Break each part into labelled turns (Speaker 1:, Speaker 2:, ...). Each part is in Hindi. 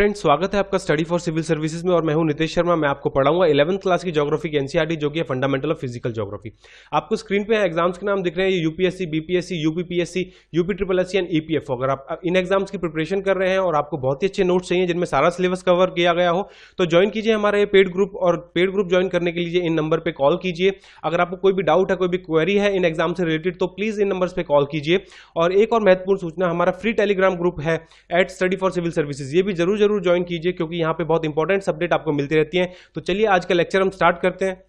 Speaker 1: फ्रेंड स्वागत है आपका स्टडी फॉर सिविल सर्विसेज में और मैं हूं नितेश शर्मा मैं आपको पढ़ाऊंगा इलेवंथ क्लास की जोग्राफी की एनसीआरटी e जो कि है फंडामेंटल ऑफ फिजिकल जोग्राफी आपको स्क्रीन पे एग्जाम्स के नाम दिख रहे हैं UPSC BPSC UPPSC UP triple S and EPF अगर आप इन एग्जाम्स की प्रिपरेशन कर रहे हैं और आपको बहुत ही अच्छे नोट्स चाहिए जिनमें सारा सिलेबस कवर किया गया हो तो ज्वाइन कीजिए हमारा ये पेड ग्रुप और पेड ग्रुप ज्वाइन करने के लिए इन नंबर पर कॉल कीजिए अगर आपको कोई भी डाउट है कोई भी क्वेरी है इन एग्जाम से रिलेटेड तो प्लीज़ इन नंबर पर कॉल कीजिए और एक और महत्वपूर्ण सूचना हमारा फ्री टेलीग्राम ग्रुप है at study for civil services ये भी जरूर जरूर जरूर ज्वाइन कीजिए क्योंकि यहाँ पे बहुत इंपॉर्टेंट अपडेट आपको मिलती रहती है तो चलिए आज का लेक्चर हम स्टार्ट करते हैं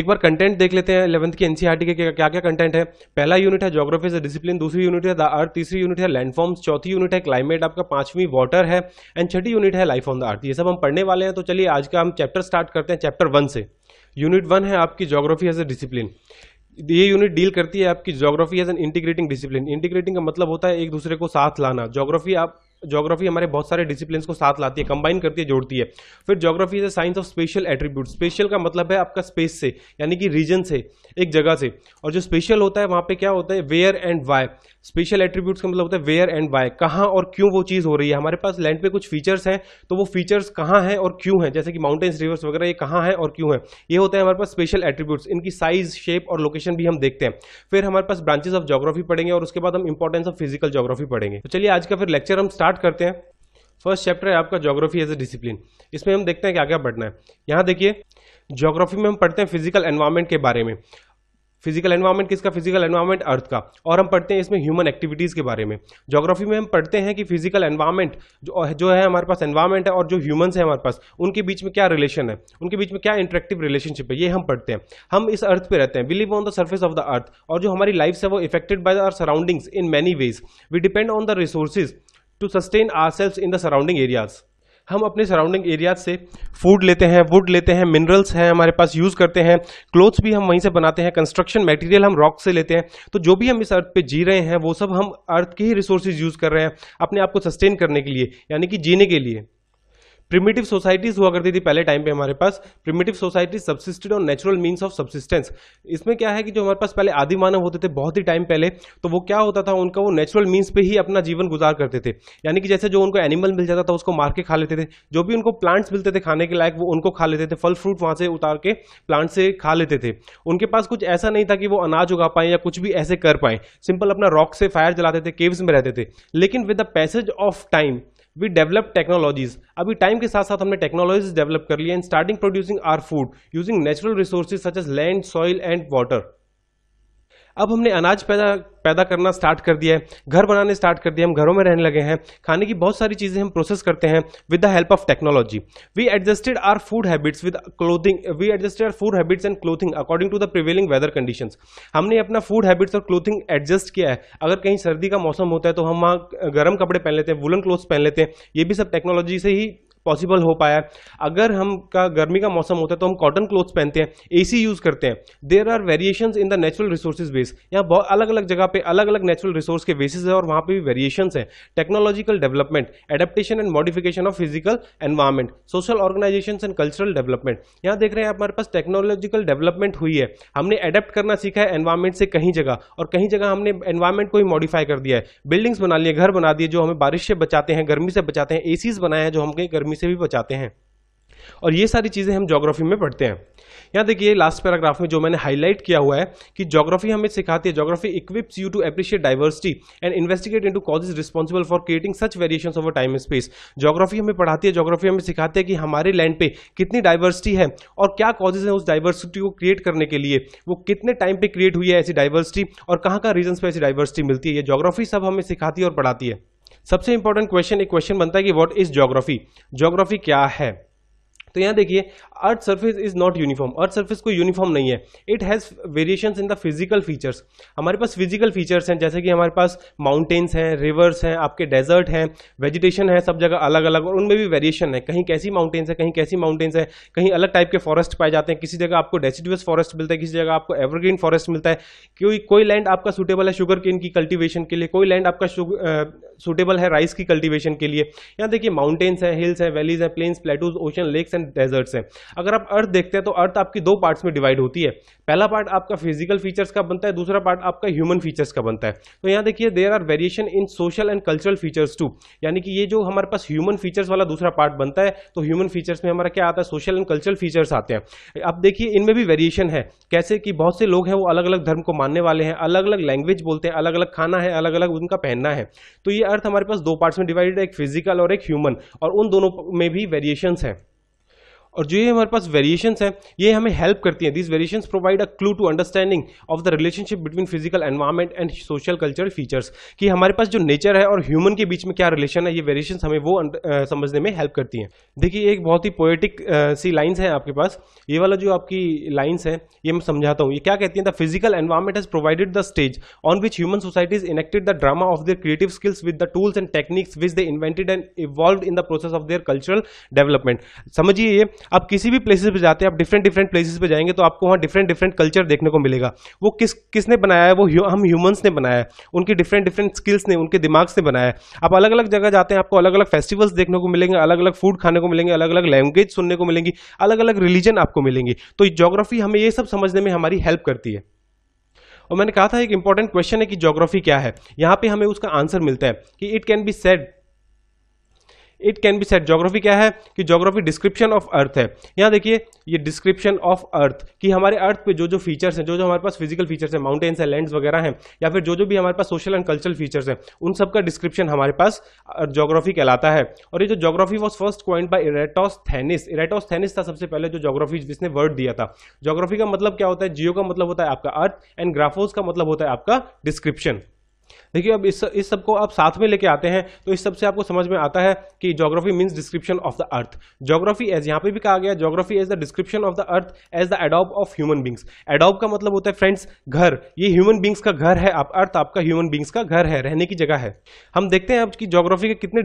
Speaker 1: एक बार कंटेंट देख लेते हैं इलेवंथ की एनसीईआरटी e के क्या क्या कंटेंट है पहला यूनिट है ज्योग्राफी से डिसिप्लिन दूसरी यूनिट है द अर्थ तीसरी यूनिट है लैंडफॉर्म्स चौथी यूनिट है क्लाइमेट आपका पांचवी वाटर है एंड छठी यूनिट है लाइफ ऑन द अर्थ ये सब हम पढ़ने वाले हैं तो चलिए आज का हम चैप्टर स्टार्ट करते हैं चैप्टर वन से यूनिट वन है आपकी ज्योग्राफी एज ए डिसिप्लिन ये यूनिट डील करती है आपकी geography as an integrating discipline integrating का मतलब होता है एक दूसरे को साथ लाना ज्योग्राफी आप जोग्राफी हमारे बहुत सारे डिसिप्लिन को साथ लाती है कंबाइन करती है जोड़ती है फिर geography is a science of spatial attributes spatial का मतलब है आपका स्पेस से यानी कि रीजन से एक जगह से और जो स्पेशल होता है वहाँ पे क्या होता है where and why spatial attributes का मतलब होता है वेयर एंड वाई कहाँ और क्यों वो चीज़ हो रही है हमारे पास लैंड पे कुछ फीचर्स हैं तो वो फीचर्स कहाँ हैं और क्यों हैं जैसे कि माउंटेन्स रिवर्स वगैरह ये कहाँ हैं और क्यों हैं ये होता है हमारे पास स्पेशल एट्रीब्यूट्स इनकी साइज शेप और लोकेशन भी हम देखते हैं फिर हमारे पास ब्रांचेस ऑफ जोग्राफी पढ़ेंगे और उसके बाद हम इंपॉर्टेंस ऑफ फिजिकल जोग्राफी पढ़ेंगे तो चलिए आज का फिर लेक्चर हम स्टार्ट स्टार्ट करते हैं फर्स्ट चैप्टर है आपका जोग्राफी एज ए डिसिप्लिन इसमें हम देखते हैं क्या क्या बढ़ना है यहाँ देखिए जोग्राफी में हम पढ़ते हैं फिजिकल एनवायरमेंट के बारे में फिजिकल एनवायरमेंट किसका फिजिकल एनवायरमेंट अर्थ का और हम पढ़ते हैं इसमें ह्यूमन एक्टिविटीज़ के बारे में जोग्राफी में हम पढ़ते हैं कि फिजिकल एनवायरमेंट जो जो है हमारे पास एनवायरमेंट है और जो ह्यूमंस है हमारे पास उनके बीच में क्या रिलेशन है उनके बीच में क्या इंटरेक्टिव रिलेशनशिप है ये हम पढ़ते हैं हम इस अर्थ पर रहते हैं believe on the surface of the earth और जो हमारी लाइफ है वो affected by our surroundings in many ways we depend on the resources to sustain ourselves in the surrounding areas हम अपने सराउंडिंग एरियाज से फूड लेते हैं वुड लेते हैं मिनरल्स हैं हमारे पास यूज़ करते हैं क्लोथ्स भी हम वहीं से बनाते हैं कंस्ट्रक्शन मटेरियल हम रॉक से लेते हैं तो जो भी हम इस अर्थ पे जी रहे हैं वो सब हम अर्थ के ही रिसोर्सेज यूज़ कर रहे हैं अपने आप को सस्टेन करने के लिए यानी कि जीने के लिए प्रिमेटिव सोसाइटीज हुआ करती थी पहले टाइम पे हमारे पास प्रिमेटिव सोसाइटीज सब्सिस्टेड और नेचुरल मीन्स ऑफ सब्सिस्टेंस इसमें क्या है कि जो हमारे पास पहले आदि मानव होते थे बहुत ही टाइम पहले तो वो क्या होता था उनका वो नेचुरल मीन्स पे ही अपना जीवन गुजार करते थे यानी कि जैसे जो उनको एनिमल मिल जाता था उसको मार के खा लेते थे जो भी उनको प्लांट्स मिलते थे खाने के लायक वो उनको खा लेते थे फल फ्रूट वहाँ से उतार के प्लांट से खा लेते थे उनके पास कुछ ऐसा नहीं था कि वो अनाज उगा पाए या कुछ भी ऐसे कर पाए सिंपल अपना रॉक से फायर जलाते थे केव्स में रहते थे लेकिन with the passage of time we develop technologies अभी टाइम के साथ साथ हमने टेक्नोलॉजीज डेवलप कर ली and starting producing our food using natural resources such as land soil and water अब हमने अनाज पैदा पैदा करना स्टार्ट कर दिया है घर बनाने स्टार्ट कर दिया हम घरों में रहने लगे हैं खाने की बहुत सारी चीज़ें हम प्रोसेस करते हैं with the help of technology we adjusted our food habits with clothing we adjusted our food habits and clothing according to the prevailing weather condition हमने अपना फूड हैबिट्स और क्लोथिंग एडजस्ट किया है अगर कहीं सर्दी का मौसम होता है तो हम वहाँ गर्म कपड़े पहन लेते हैं वुलन क्लोथ्स पहन लेते हैं ये भी सब टेक्नोलॉजी से ही पॉसिबल हो पाया है अगर हम का गर्मी का मौसम होता है तो हम कॉटन क्लोथ्स पहनते हैं एसी यूज़ करते हैं there are variation in the natural resources base यहाँ बहुत अलग अलग जगह पे अलग अलग नेचुरल रिसोर्स के बेसिस है और वहाँ पे भी वेरिएशन है technological development adaptation and modification of physical environment social organization and cultural development यहाँ देख रहे हैं हमारे पास टेक्नोलॉजिकल डेवलपमेंट हुई है हमने एडेप्ट करना सीखा है एनवायरमेंट से कहीं जगह और कहीं जगह हमने एनवायरमेंट को ही मॉडिफाई कर दिया है बिल्डिंग्स बना लिए घर बना दिए जो हमें बारिश से बचाते हैं गर्मी से बचाते हैं एसीज बनाए हैं जो हम कहीं गर्मी भूमि से भी बचाते हैं और ये सारी चीज़ें हम जोग्राफी में पढ़ते हैं यहां देखिए लास्ट पैराग्राफ में जो मैंने हाईलाइट किया हुआ है कि जोग्राफी हमें सिखाती है geography equips you to appreciate diversity and investigate into causes responsible for creating such variation over time and space geography हमें पढ़ाती है जोग्राफी हमें सिखाती है कि हमारे लैंड पे कितनी डाइवर्सिटी है और क्या कॉजेज है उस डाइवर्सिटी को क्रिएट करने के लिए वो कितने टाइम पे क्रिएट हुई है ऐसी डाइवर्सिटी और कहाँ कहाँ रीजन पर ऐसी डाइवर्सिटी मिलती है ये जोग्राफी सब हमें सिखाती है और पढ़ाती है सबसे इंपॉर्टेंट क्वेश्चन एक क्वेश्चन बनता है कि व्हाट इज ज्योग्राफी ज्योग्राफी क्या है तो यहाँ देखिए earth surface is not uniform earth surface कोई यूनिफॉर्म नहीं है it has variation in the physical features हमारे पास फिजिकल फीचर्स हैं जैसे कि हमारे पास माउंटेन्स हैं रिवर्स हैं आपके डेजर्ट हैं वेजिटेशन है सब जगह अलग अलग और उनमें भी वेरिएशन है कहीं कैसी माउंटेन्स है कहीं कैसी माउंटेन्स है कहीं अलग टाइप के फॉरेस्ट पाए जाते हैं किसी जगह आपको डेसिडियस फॉरेस्ट मिलता है किसी जगह आपको एवरग्रीन फॉरेस्ट मिलता है कोई कोई लैंड आपका सुटेबल है शुगर केन की कल्टिवेशन के लिए कोई लैंड आपका सुटेबल है राइस की कल्टिवेशन के लिए यहाँ देखिए माउंटेन्स है हिल्स है वैलीज है plains plateaus ocean lakes and deserts हैं अगर आप अर्थ देखते हैं तो अर्थ आपकी दो पार्ट्स में डिवाइड होती है पहला पार्ट आपका फिजिकल फीचर्स का बनता है दूसरा पार्ट आपका ह्यूमन फीचर्स का बनता है तो यहाँ देखिए there are variation in social and cultural features too यानी कि ये जो हमारे पास ह्यूमन फीचर्स वाला दूसरा पार्ट बनता है तो ह्यूमन फीचर्स में हमारा क्या आता है सोशल एंड कल्चरल फीचर्स आते हैं अब देखिए इनमें भी वेरिएशन है कैसे कि बहुत से लोग हैं वो अलग अलग धर्म को मानने वाले हैं अलग अलग लैंग्वेज बोलते हैं अलग अलग खाना है अलग अलग उनका पहनना है तो ये अर्थ हमारे पास दो पार्ट्स में डिवाइडेड है एक फिजिकल और एक ह्यूमन और उन दोनों में भी वेरिएशंस हैं और जो ये हमारे पास वेरिएशन हैं ये हमें हेल्प करती है this variation provide a clue to understanding of the relationship between physical environment and social cultural features कि हमारे पास जो नेचर है और ह्यूमन के बीच में क्या रिलेशन है ये वेरिएशंस हमें वो आ, समझने में हेल्प करती हैं देखिए एक बहुत ही पोएटिक सी लाइन्स है आपके पास ये वाला जो आपकी लाइन्स है ये मैं समझाता हूँ ये क्या कहती है the physical environment has provided the stage on which human societies enacted the drama of their creative skills with the tools and techniques which they invented and evolve in the process of their cultural development समझिए ये आप किसी भी प्लेसेस पे जाते हैं आप डिफरेंट डिफरेंट प्लेसेस पे जाएंगे तो आपको वहाँ डिफरेंट डिफरेंट कल्चर देखने को मिलेगा वो किस किसने बनाया है वो हम ह्यूमंस ने बनाया है उनकी डिफरेंट डिफरेंट स्किल्स ने उनके दिमाग से बनाया है आप अलग अलग जगह जाते हैं आपको अलग अलग फेस्टिवल्स देखने को मिलेंगे अलग अलग फूड खाने को मिलेंगे अलग अलग लैंग्वेज सुनने को मिलेंगी अलग अलग रिलीजन आपको मिलेंगी तो जोग्राफी हमें ये सब समझने में हमारी हेल्प करती है और मैंने कहा था एक इंपॉर्टेंट क्वेश्चन है कि जोग्राफी क्या है यहाँ पे हमें उसका आंसर मिलता है कि it can be said it can be said geography क्या है कि जोग्राफी डिस्क्रिप्शन ऑफ अर्थ है यहाँ देखिए ये डिस्क्रिप्शन ऑफ अर्थ कि हमारे अर्थ पे जो जो फीचर्स हैं जो जो हमारे पास फिजिकल फीचर्स हैं माउंटेन्स हैं लैंड्स वगैरह हैं या फिर जो जो भी हमारे पास सोशल एंड कल्चरल फीचर्स हैं उन सब का डिस्क्रिप्शन हमारे पास जोग्राफी कहलाता है और ये जो geography was first coined by Eratosthenes Eratosthenes था सबसे पहले जो जोग्राफी जिसने वर्ड दिया था जोग्राफी का मतलब क्या होता है जियो का मतलब होता है आपका अर्थ एंड ग्राफोस का मतलब होता है आपका डिस्क्रिप्शन देखिए अब इस इस सबको आप साथ में लेके आते हैं तो इस सबसे आपको समझ में आता है कि geography means description of the earth geography as यहाँ पे भी कहा गया geography as the description of the earth as the एडॉप ऑफ ह्यूमन बींग्स एडॉप का मतलब होता है फ्रेंड्स घर ये ह्यूमन बींग्स का घर है आप अर्थ आपका ह्यूमन बींग्स का घर है रहने की जगह है हम देखते हैं अब कि जोग्राफी के कितने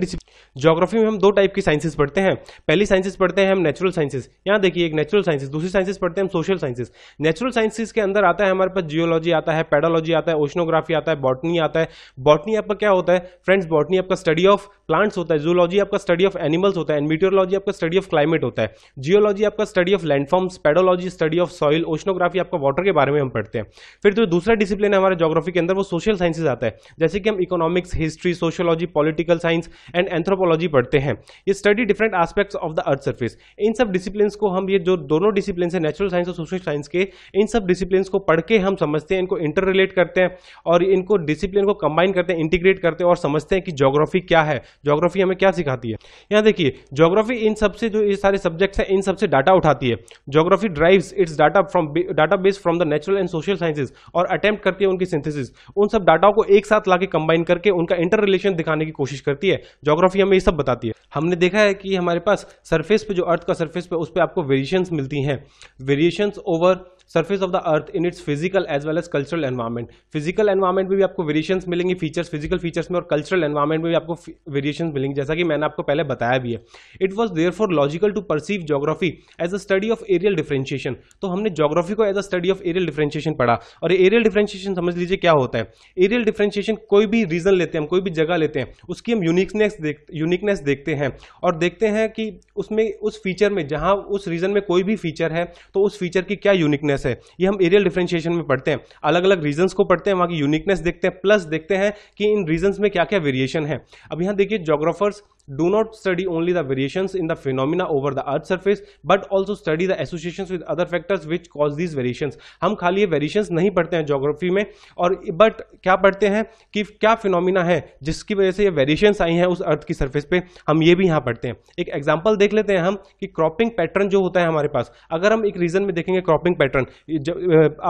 Speaker 1: जोग्राफी में हम दो टाइप की साइंसिस पढ़ते हैं पहली साइंसिस पढ़ते हैं हम नेचुरल साइंसिस यहाँ देखिए एक नेचुरल साइंसेज दूसरी साइंसेज पढ़ते हैं हम सोशल साइंसिस नेचुरल साइंसेज के अंदर आता है हमारे पास जियोलॉजी आता है पेडोलॉजी आता है ओशनोग्राफी आता है बॉटनी आता है बॉटनी आपका क्या होता है फ्रेंड्स बॉटनी आपका स्टडी ऑफ प्लांट्स होता है जूलॉजी आपका स्टडी ऑफ एनिमल्स होता है एंड मीटियोलॉजी आपका स्टडी ऑफ क्लाइमेट होता है जियोलॉजी आपका study of landforms pedology study of soil oceanography आपका वाटर के बारे में हम पढ़ते हैं फिर जो तो दूसरा डिसिप्लिन है हमारे जोग्राफी के अंदर वो सोशल साइंसेज आता है जैसे कि हम economics history sociology political science and anthropology पढ़ते हैं ये study different aspects of the earth surface इन सब डिसिप्लिन को हम ये जो दोनों डिसिप्लिन है नेचुरल साइंस और सोशल साइंस के इन सब डिसिप्लिन को पढ़ के हम समझते हैं इनको इंटर रिलेट करते हैं और इनको डिसिप्लिन को कंबाइन करते हैं इंटीग्रेट करते हैं और समझते हैं कि जोग्राफी क्या है जोग्राफी हमें क्या सिखाती है यहाँ देखिए जोग्राफी इन सबसे जो ये सारे सब्जेक्ट्स हैं इन सबसे डाटा उठाती है geography drives its data from data base from the natural and social sciences और अटैम्प्ट करती है उनकी सिंथेसिस उन सब डाटा को एक साथ लाके कंबाइन करके उनका इंटर रिलेशन दिखाने की कोशिश करती है जोग्राफी हमें ये सब बताती है हमने देखा है कि हमारे पास सरफेस पे जो अर्थ का सरफेस पे उस पर आपको वेरिएशंस मिलती हैं variations over surface of the earth in its physical as well as cultural environment physical environment में भी आपको वेरिएशन मिलेंगी फीचर्स फिजिकल फीचर्स में और कल्चरल एनवायरमेंट में भी आपको वेरिएशन मिलेंगी जैसा कि मैंने आपको पहले बताया भी है it was there for logical to perceive geography as a study of areal differentiation तो हमने जोग्राफी को as a study of areal differentiation पढ़ा और एरियल डिफ्रेंशिएशन समझ लीजिए क्या होता है एरियल डिफ्रेंशिएशन कोई भी रीजन लेते हैं हम कोई भी जगह लेते हैं उसकी हम यूनिकनेस देखते यूनिकनेस देखते हैं और देखते हैं कि उसमें उस फीचर में जहां उस रीजन में कोई भी फीचर है तो उस फीचर की क्या यूनिकनेस यूनिकनेस है ये हम एरियल डिफ्रेंशिएशन में पढ़ते हैं अलग अलग रीजन को पढ़ते हैं वहाँ की यूनिकनेस देखते हैं प्लस देखते हैं कि इन रीजन में क्या क्या वेरिएशन है अब यहाँ देखिए geographers do not study only the variation in the phenomena over the earth surface but also study the association with other factors which cause these variations हम खाली ये variations नहीं पढ़ते हैं जोग्राफी में और बट क्या पढ़ते हैं कि क्या फिनोमिना है जिसकी वजह से ये वेरिएशंस आई हैं उस अर्थ की सर्फेस पर हम ये भी यहाँ पढ़ते हैं एक एग्जाम्पल देख लेते हैं हम कि क्रॉपिंग पैटर्न जो होता है हमारे पास अगर हम एक रीजन में देखेंगे क्रॉपिंग पैटर्न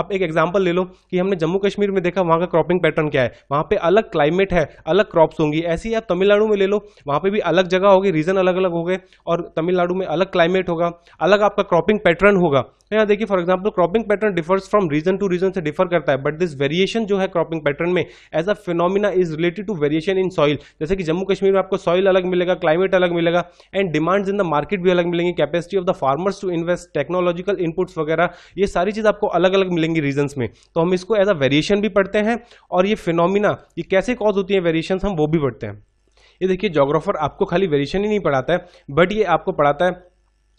Speaker 1: आप एक एग्जाम्पल ले लो कि हमने जम्मू कश्मीर में देखा वहाँ का क्रॉपिंग पैटर्न क्या है वहाँ पर अलग क्लाइमेट है अलग क्रॉप्स होंगी ऐसी आप तमिलनाडु में ले लो वहाँ पर भी अलग जगह होगी रीजन अलग अलग हो गए और तमिलनाडु में अलग क्लाइमेट होगा अलग आपका क्रॉपिंग पैटर्न होगा तो यहाँ देखिए for example cropping pattern differs from region to region से डिफर करता है बट दिस वेरिएशन जो है क्रॉपिंग पैटर्न में as a phenomena is related to variation in soil जैसे कि जम्मू कश्मीर में आपको सॉइल अलग मिलेगा क्लाइमेट अलग मिलेगा and demands in the market भी अलग मिलेंगी capacity of the farmers to invest technological inputs वगैरह ये सारी चीज़ आपको अलग अलग मिलेंगी रीजन में तो हम इसको एज अ वेरिएशन भी पढ़ते हैं और ये फिनोमिना ये कैसे कॉज होती है वेरिएशन हम वो भी पढ़ते हैं ये देखिए जोग्राफर आपको खाली वेरिएशन ही नहीं पढ़ाता है बट ये आपको पढ़ाता है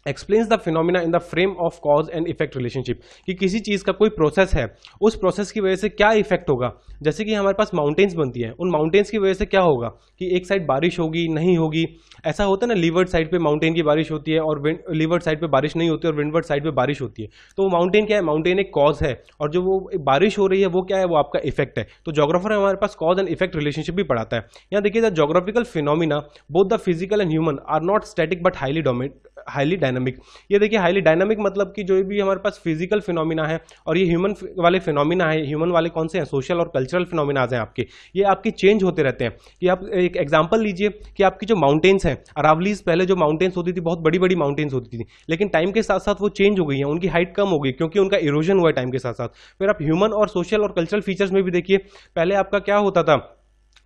Speaker 1: explain the phenomena in the frame of cause and effect relationship कि किसी चीज़ का कोई प्रोसेस है उस प्रोसेस की वजह से क्या इफेक्ट होगा जैसे कि हमारे पास माउंटेन्स बनती हैं उन माउंटेन्स की वजह से क्या होगा कि एक साइड बारिश होगी नहीं होगी ऐसा होता है ना लीवर्ड साइड पे माउंटेन की बारिश होती है और लीवर्ड साइड पे बारिश नहीं होती और विंडवर्ड साइड पे बारिश होती है तो वो माउंटेन क्या है माउंटेन एक कॉज है और जो वो बारिश हो रही है वो क्या है वो आपका इफेक्ट है तो जोग्राफर हमारे पास कॉज एंड इफेक्ट रिलेशनशिप भी पढ़ाता है यहाँ देखिए geographical phenomena both the physical and human are not static but highly dynamic highly dynamic ये देखिए हाईली डायनामिक मतलब कि जो भी हमारे पास फिजिकल फिनोमिना है और ये ह्यूमन वाले फिनोमिना है ह्यूमन वाले कौन से हैं सोशल और कल्चरल फिनोमिनाज हैं आपके ये आपके चेंज होते रहते हैं कि आप एक एग्जाम्पल लीजिए कि आपकी जो माउंटेन्स हैं अरावलीज पहले जो माउंटेन्स होती थी बहुत बड़ी बड़ी माउंटेन्स होती थी लेकिन टाइम के साथ साथ वो चेंज हो गई हैं उनकी हाइट कम हो गई क्योंकि उनका इरोजन हुआ है टाइम के साथ साथ फिर आप ह्यूमन और सोशल और कल्चरल फीचर्स में भी देखिए पहले आपका क्या होता था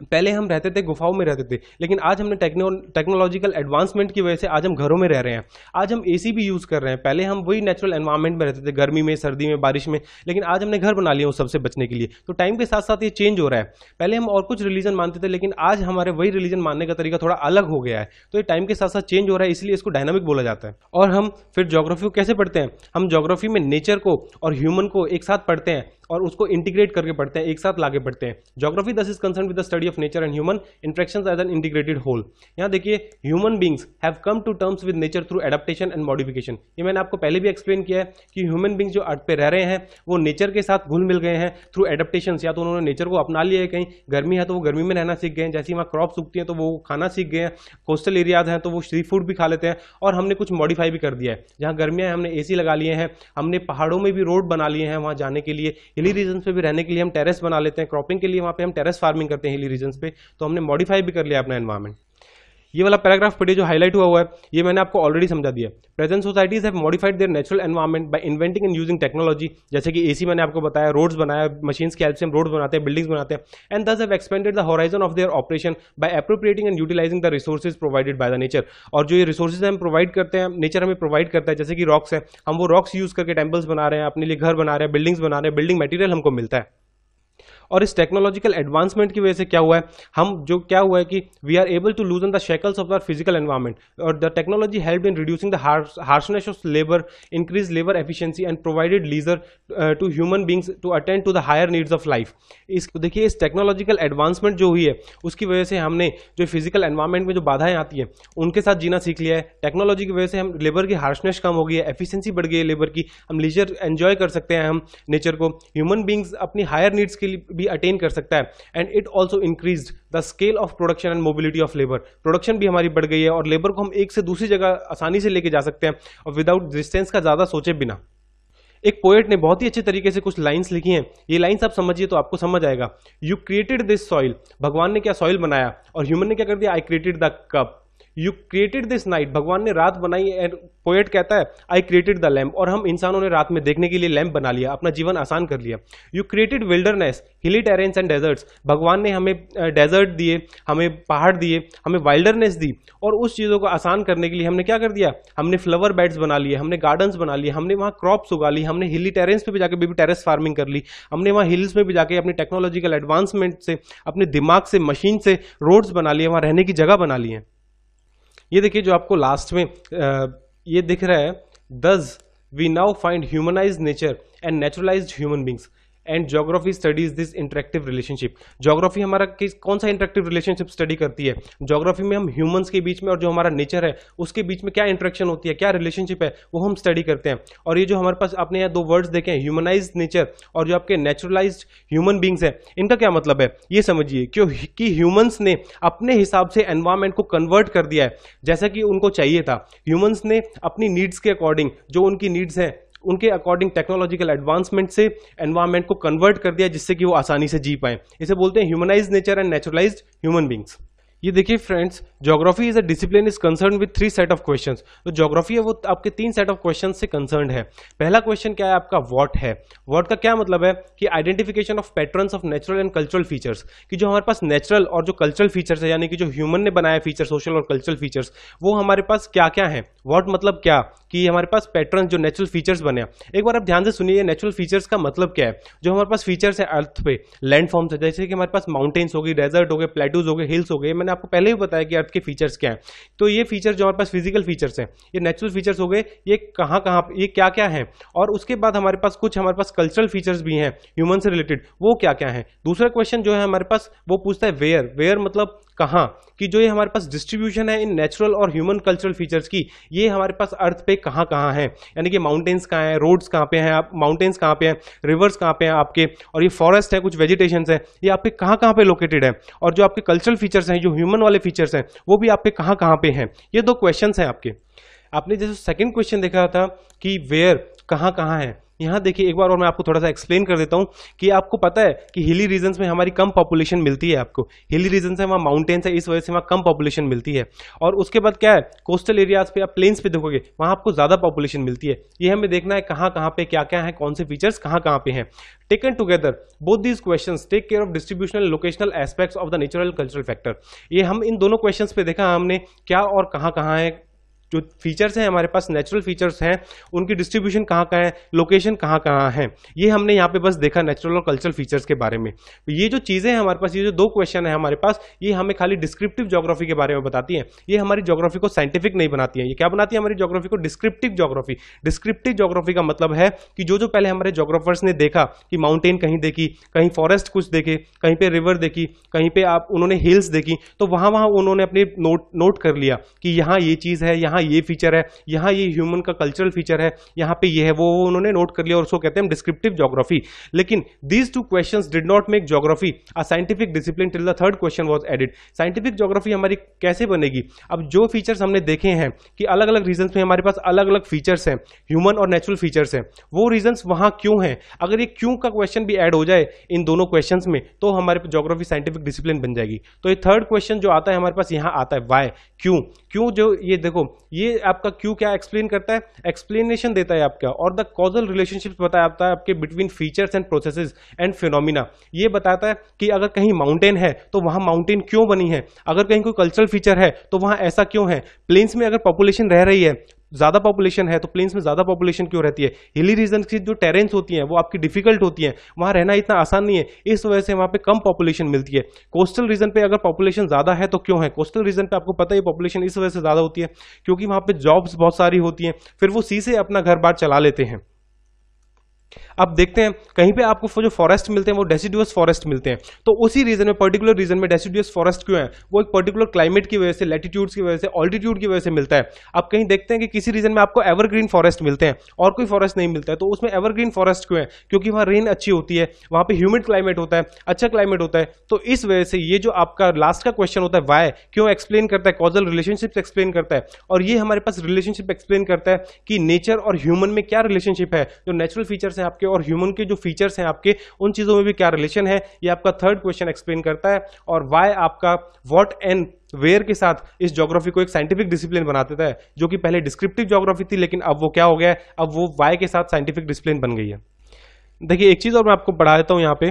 Speaker 1: पहले हम रहते थे गुफाओं में रहते थे लेकिन आज हमने टेक्नो टेक्नोलॉजिकल एडवांसमेंट की वजह से आज हम घरों में रह रहे हैं आज हम एसी भी यूज़ कर रहे हैं पहले हम वही नेचुरल एनवायरनमेंट में रहते थे गर्मी में सर्दी में बारिश में लेकिन आज हमने घर बना लिया उस सबसे बचने के लिए तो टाइम के साथ साथ ये चेंज हो रहा है पहले हम और कुछ रिलीजन मानते थे लेकिन आज हमारे वही रिलीजन मानने का तरीका थोड़ा अलग हो गया है तो ये टाइम के साथ साथ चेंज हो रहा है इसलिए इसको डायनामिक बोला जाता है और हम फिर जोग्राफी को कैसे पढ़ते हैं हम जोग्राफी में नेचर को और ह्यूमन को एक साथ पढ़ते हैं और उसको इंटीग्रेट करके पढ़ते हैं एक साथ लागे पढ़ते हैं geography thus is concern with the study of nature and human interaction as an integrated whole यहाँ देखिए human beings have come to terms with nature through adaptation and modification ये मैंने आपको पहले भी एक्सप्लेन किया है कि ह्यूमन बींग्स जो अर्थ पे रह रहे हैं वो नेचर के साथ घुल मिल गए हैं थ्रू एडप्टेशन या तो उन्होंने नेचर को अपना लिया है कहीं गर्मी है तो वो गर्मी में रहना सीख गए हैं जैसे वहाँ क्रॉप्स सूखती हैं तो वो खाना सीख गए हैं कोस्टल एरियाज हैं तो वो सी फूड भी खा लेते हैं और हमने कुछ मॉडिफाई भी कर दिया है जहाँ गर्मियाँ हैं हमने ए लगा लिए हैं हमने पहाड़ों में भी रोड बना लिए हैं वहाँ जाने के लिए हिली रीजन पे भी रहने के लिए हम टेरेस बना लेते हैं क्रॉपिंग के लिए वहाँ पे हम टेरेस फार्मिंग करते हैं हिली रीजन पे तो हमने मॉडिफाई भी कर लिया अपना एनवायरमेंट ये वाला पैराग्राफ पढ़िए जो हाईलाइट हुआ हुआ है ये मैंने आपको ऑलरेडी समझा दिया present societies have modified their natural environment by inventing and using technology जैसे कि एसी मैंने आपको बताया रोड्स बनाया मशीन्स के हेल्प से हम रोड बनाते हैं बिल्डिंग्स बनाते हैं and thus have expanded the horizon of their operation by appropriating and utilising the resources provided by the nature और जो ये रिसोर्सेज हम प्रोवाइड करते हैं नेचर हमें प्रोवाइड करता है जैसे कि रॉक्स है हम वो रॉक्स यूज करके टेम्पल्स बना रहे हैं अपने लिए घर बना रहे हैं बिल्डिंग्स बना रहे हैं बिल्डिंग मटेरियल हमको मिलता है और इस टेक्नोलॉजिकल एडवांसमेंट की वजह से क्या हुआ है हम जो क्या हुआ है कि we are able to loose in the shackles of our physical environment और the technology help in reducing the harshness of labour increase labour efficiency and provided leisure to human beings to attend to the higher needs of life इस देखिए इस टेक्नोलॉजिकल एडवांसमेंट जो हुई है उसकी वजह से हमने जो फिजिकल एनवायरमेंट में जो बाधाएं आती हैं उनके साथ जीना सीख लिया है टेक्नोलॉजी की वजह से हम लेबर की हार्शनेस कम हो गई है एफिशिएंसी बढ़ गई है लेबर की हम लीजर एंजॉय कर सकते हैं हम नेचर को ह्यूमन बींग्स अपनी हायर नीड्स के लिए भी अटेन कर सकता है and it also increase the scale of production and mobility of labour production भी हमारी बढ़ गई है और लेबर को हम एक से दूसरी जगह आसानी से लेके जा सकते हैं और विदाउट डिस्टेंस का ज़्यादा सोचे बिना एक पोएट ने बहुत ही अच्छे तरीके से कुछ लाइंस लिखी हैं ये लाइंस आप समझिए तो आपको समझ आएगा यू क्रिएटेड दिस सॉइल भगवान ने क्या सॉइल बनाया और ह्यूमन ने क्या कर दिया I created the cup you created this night भगवान ने रात बनाई एंड पोएट कहता है आई क्रिएटेड द लैम्प और हम इंसानों ने रात में देखने के लिए लैम्प बना लिया अपना जीवन आसान कर लिया you created wilderness hilly terrains and deserts भगवान ने हमें डेजर्ट दिए हमें पहाड़ दिए हमें वाइल्डरनेस दी और उस चीज़ों को आसान करने के लिए हमने क्या कर दिया हमने फ्लावर बेड्स बना लिए हमने गार्डन्स बना लिए हमने वहाँ क्रॉप्स उगा ली हमने हिली टेरेंस पर भी जाके बेबी टेरेस फार्मिंग कर ली हमने वहाँ हिल्स में भी जाके अपनी टेक्नोलॉजिकल एडवांसमेंट से अपने दिमाग से मशीन से रोड्स बना लिए वहाँ रहने की जगह बना ली है ये देखिए जो आपको लास्ट में ये दिख रहा है thus we now find humanise nature and naturalise human beings and geography studies this interactive relationship geography हमारा किस कौन सा इंटरेक्टिव रिलेशनशिप स्टडी करती है जोग्राफी में हम ह्यूमंस के बीच में और जो हमारा नेचर है उसके बीच में क्या इंट्रैक्शन होती है क्या रिलेशनशिप है वो हम स्टडी करते हैं और ये जो हमारे पास आपने यहाँ दो वर्ड्स देखे हैं ह्यूमनाइज नेचर और जो आपके नेचुरलाइज ह्यूमन बींग्स हैं इनका क्या मतलब है ये समझिए क्योंकि ह्यूमन्स ने अपने हिसाब से एनवायरमेंट को कन्वर्ट कर दिया है जैसा कि उनको चाहिए था ह्यूमन्स ने अपनी नीड्स के अकॉर्डिंग जो उनकी नीड्स हैं उनके अकॉर्डिंग टेक्नोलॉजिकल एडवांसमेंट से एनवायरमेंट को कन्वर्ट कर दिया जिससे कि वो आसानी से जी पाएं इसे बोलते हैं humanise nature and naturalise human beings ये देखिए friends geography is a discipline is concern with three set of questions तो ज्योग्राफी है वो आपके तीन सेट ऑफ क्वेश्चन से कंसर्न है पहला क्वेश्चन क्या है आपका वॉट है वॉट का क्या मतलब है कि identification of patterns of natural and cultural features कि जो हमारे पास नेचुरल और जो कल्चरल फीचर्स है यानी कि जो ह्यूमन ने बनाया फीचर सोशल और कल्चरल फीचर्स वो हमारे पास क्या क्या है वॉट मतलब क्या कि हमारे पास पैटर्न जो नेचुरल फीचर्स बने हैं एक बार आप ध्यान से सुनिए नेचुरल फीचर्स का मतलब क्या है जो हमारे पास फीचर्स है अर्थ पे फॉर्म्स है जैसे कि हमारे पास माउंटेन्स हो गए डेजर्ट हो गए प्लेटूज हो गए हिल्स हो गए मैंने आपको पहले भी बताया कि अर्थ के फीचर्स क्या है तो ये फीचर जो हमारे पास फिजिकल फीचर्स हैं ये नेचुरल फीचर्स हो गए ये कहाँ कहाँ ये क्या क्या है और उसके बाद हमारे पास कुछ हमारे पास कल्चरल फीचर्स भी हैं ह्यूमन से रिलेटेड वो क्या क्या है दूसरा क्वेश्चन जो है हमारे पास वो पूछता है वेयर वेयर मतलब कहाँ कि जो ये हमारे पास डिस्ट्रीब्यूशन है इन नेचुरल और ह्यूमन कल्चरल फीचर्स की ये हमारे पास अर्थ पे कहाँ कहाँ है यानी कि माउंटेन्स कहाँ हैं रोड्स कहाँ पे हैं आप माउंटेन्स कहाँ पे हैं रिवर्स कहाँ पे हैं आपके और ये फॉरेस्ट है कुछ वेजिटेशन है ये आपके कहाँ कहाँ पे लोकेटेड है और जो आपके कल्चरल फीचर्स हैं जो ह्यूमन वाले फीचर्स हैं वो भी आपके कहाँ कहाँ पे हैं ये दो क्वेश्चन हैं आपके आपने जैसे सेकेंड क्वेश्चन देखा था कि वेयर कहाँ कहाँ है यहाँ देखिए एक बार और मैं आपको थोड़ा सा एक्सप्लेन कर देता हूँ कि आपको पता है कि हिली रीजन्स में हमारी कम पॉपुलेशन मिलती है आपको हिली रीजन है वहाँ माउंटेन्स है इस वजह से वहाँ कम पॉपुलेशन मिलती है और उसके बाद क्या है कोस्टल एरियाज पे आप प्लेन्स पे देखोगे वहाँ आपको ज़्यादा पॉपुलेशन मिलती है ये हमें देखना है कहाँ कहाँ पे क्या क्या है कौन से फीचर्स कहाँ कहाँ पे हैं taken together both these question take care of distributional locational aspects of the natural cultural factor ये हम इन दोनों क्वेश्चन पे देखा हमने क्या और कहाँ कहाँ है जो फीचर्स हैं हमारे पास नेचुरल फीचर्स हैं उनकी डिस्ट्रीब्यूशन कहाँ कहाँ है लोकेशन कहाँ कहाँ है ये हमने यहाँ पे बस देखा नेचुरल और कल्चरल फीचर्स के बारे में तो ये जो चीज़ें हैं हमारे पास ये जो दो क्वेश्चन है हमारे पास ये हमें खाली डिस्क्रिप्टिव जोग्राफी के बारे में बताती है ये हमारी जोग्राफी को साइंटिफिक नहीं बनाती है ये क्या बनाती है हमारी जोग्राफी को डिस्क्रिप्टिव जोग्राफी डिस्क्रिप्टिव जोग्राफी का मतलब है कि जो जो पहले हमारे जोग्राफर्स ने देखा कि माउंटेन कहीं देखी कहीं फॉरेस्ट कुछ देखे कहीं पे रिवर देखी कहीं पे आप उन्होंने हिल्स देखी तो वहाँ वहाँ उन्होंने अपने नोट नोट कर लिया कि यहाँ ये चीज़ है यहाँ ये फीचर है यहाँ ये ह्यूमन का कल्चरल फीचर है यहाँ पे ये है वो उन्होंने नोट कर लिया और उसको कहते हैं डिस्क्रिप्टिव जोग्राफी लेकिन these two question did not make geography a scientific discipline till the third question was added scientific geography हमारी कैसे बनेगी अब जो फीचर्स हमने देखे हैं कि अलग अलग रीजन में हमारे पास अलग अलग फीचर्स हैं ह्यूमन और नेचुरल फीचर्स हैं वो रीजन वहाँ क्यों हैं अगर ये क्यों का क्वेश्चन भी एड हो जाए इन दोनों क्वेश्चन में तो हमारे जोग्राफी साइंटिफिक डिसिप्लिन बन जाएगी तो ये थर्ड क्वेश्चन जो आता है हमारे पास यहाँ आता है वाई क्यों क्यों जो ये देखो ये आपका क्यू क्या एक्सप्लेन करता है एक्सप्लेनेशन देता है आपका और द कॉजल रिलेशनशिप आपता है आपके between features and processes and phenomena ये बताता है कि अगर कहीं माउंटेन है तो वहाँ माउंटेन क्यों बनी है अगर कहीं कोई कल्चरल फीचर है तो वहाँ ऐसा क्यों है प्लेन्स में अगर पॉपुलेशन रह रही है ज़्यादा पॉपुलेशन है तो प्लेन्स में ज़्यादा पॉपुलेशन क्यों रहती है हिली रीजन की जो टेरेंस होती हैं वो आपकी डिफिकल्ट होती हैं वहाँ रहना इतना आसान नहीं है इस वजह से वहाँ पे कम पॉपुलेशन मिलती है कोस्टल रीजन पे अगर पॉपुलेशन ज़्यादा है तो क्यों है कोस्टल रीजन पे आपको पता है पॉपुलेशन इस वजह से ज़्यादा होती है क्योंकि वहाँ पर जॉब्स बहुत सारी होती हैं फिर वो सी से अपना घर बार चला लेते हैं अब देखते हैं कहीं पे आपको जो फॉरेस्ट मिलते हैं वो डेसिडियस फॉरेस्ट मिलते हैं तो उसी रीजन में पर्टिकुलर रीजन में डेसिडियस फॉरेस्ट क्यों है वो एक पर्टिकुलर क्लाइमेट की वजह से लेटीट्यूड्स की वजह से ऑल्टीट्यूड की वजह से मिलता है आप कहीं देखते हैं कि किसी रीजन में आपको एवरग्रीन फॉरेस्ट मिलते हैं और कोई फॉरेस्ट नहीं मिलता है तो उसमें एवरग्रीन फॉरेस्ट क्यों है क्योंकि वहाँ रेन अच्छी होती है वहाँ पर ह्यूमिड क्लाइमेट होता है अच्छा क्लाइमेट होता है तो इस वजह से ये जो आपका लास्ट का क्वेश्चन होता है वाई क्यों एक्सप्लेन करता है कॉजल रिलेशनशिप एक्सप्लेन करता है और ये हमारे पास रिलेशनशिप एक्सप्लेन करता है कि नेचर और ह्यूमन में क्या रिलेशनशिप है जो नेचुरल फीचर्स फीचर्स हैं आपके और ह्यूमन के जो फीचर्स हैं आपके उन चीज़ों में भी क्या रिलेशन है ये आपका थर्ड क्वेश्चन एक्सप्लेन करता है और वाई आपका वॉट एंड वेयर के साथ इस जोग्राफी को एक साइंटिफिक डिसिप्लिन बना देता है जो कि पहले डिस्क्रिप्टिव जोग्राफी थी लेकिन अब वो क्या हो गया है अब वो वाई के साथ साइंटिफिक डिसिप्लिन बन गई है देखिए एक चीज़ और मैं आपको बढ़ा देता हूँ यहाँ पे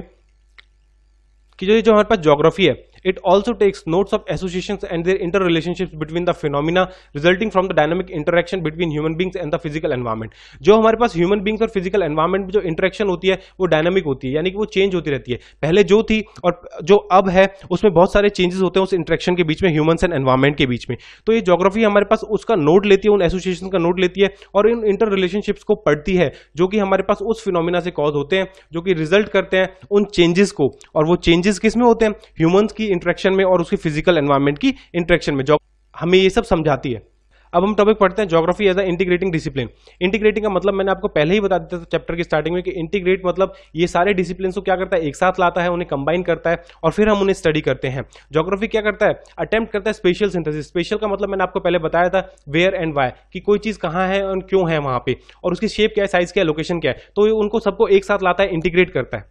Speaker 1: कि जो ये जो हमारे पास जोग्राफी है it also takes notes of association and their inter interrelationships between the phenomena resulting from the dynamic interaction between human beings and the physical environment जो हमारे पास ह्यूमन बींग्स और फिजिकल एनवायरमेंट जो इंटरेक्शन होती है वो डायनामिक होती है यानी कि वो चेंज होती रहती है पहले जो थी और जो अब है उसमें बहुत सारे चेंजेस होते हैं उस इंटरेक्शन के बीच में ह्यूमन एंड एनवायरमेंट के बीच में तो ये जोग्राफी हमारे पास उसका नोट लेती है उन एसोसिएशन का नोट लेती है और इन इंटर रिलेशनशिप्स को पढ़ती है जो कि हमारे पास उस फिनोमिना से कॉज होते हैं जो कि रिजल्ट करते हैं उन चेंजेस को और वो चेंजेस किस में होते हैं ह्यूमन्स की इंट्रेक्शन में और उसकी फिजिकल एनवायरमेंट की इंट्रेक्शन में जो हमें ये सब समझाती है अब हम टॉपिक पढ़ते हैं geography as a integrating discipline integrating का मतलब मैंने आपको पहले ही बता दिया था चैप्टर की स्टार्टिंग में कि इंटीग्रेट मतलब ये सारे डिसिप्लिन को क्या करता है एक साथ लाता है उन्हें कंबाइन करता है और फिर हम उन्हें स्टडी करते हैं जोग्राफी क्या करता है अटेम्प्ट करता है स्पेशल सिंथेसिस स्पेशल का मतलब मैंने आपको पहले बताया था वेयर एंड वाई कि कोई चीज़ कहाँ है और क्यों है वहां पर और उसकी शेप क्या है साइज क्या है लोकेशन क्या है तो उनको सबको एक साथ लाता है इंटीग्रेट करता है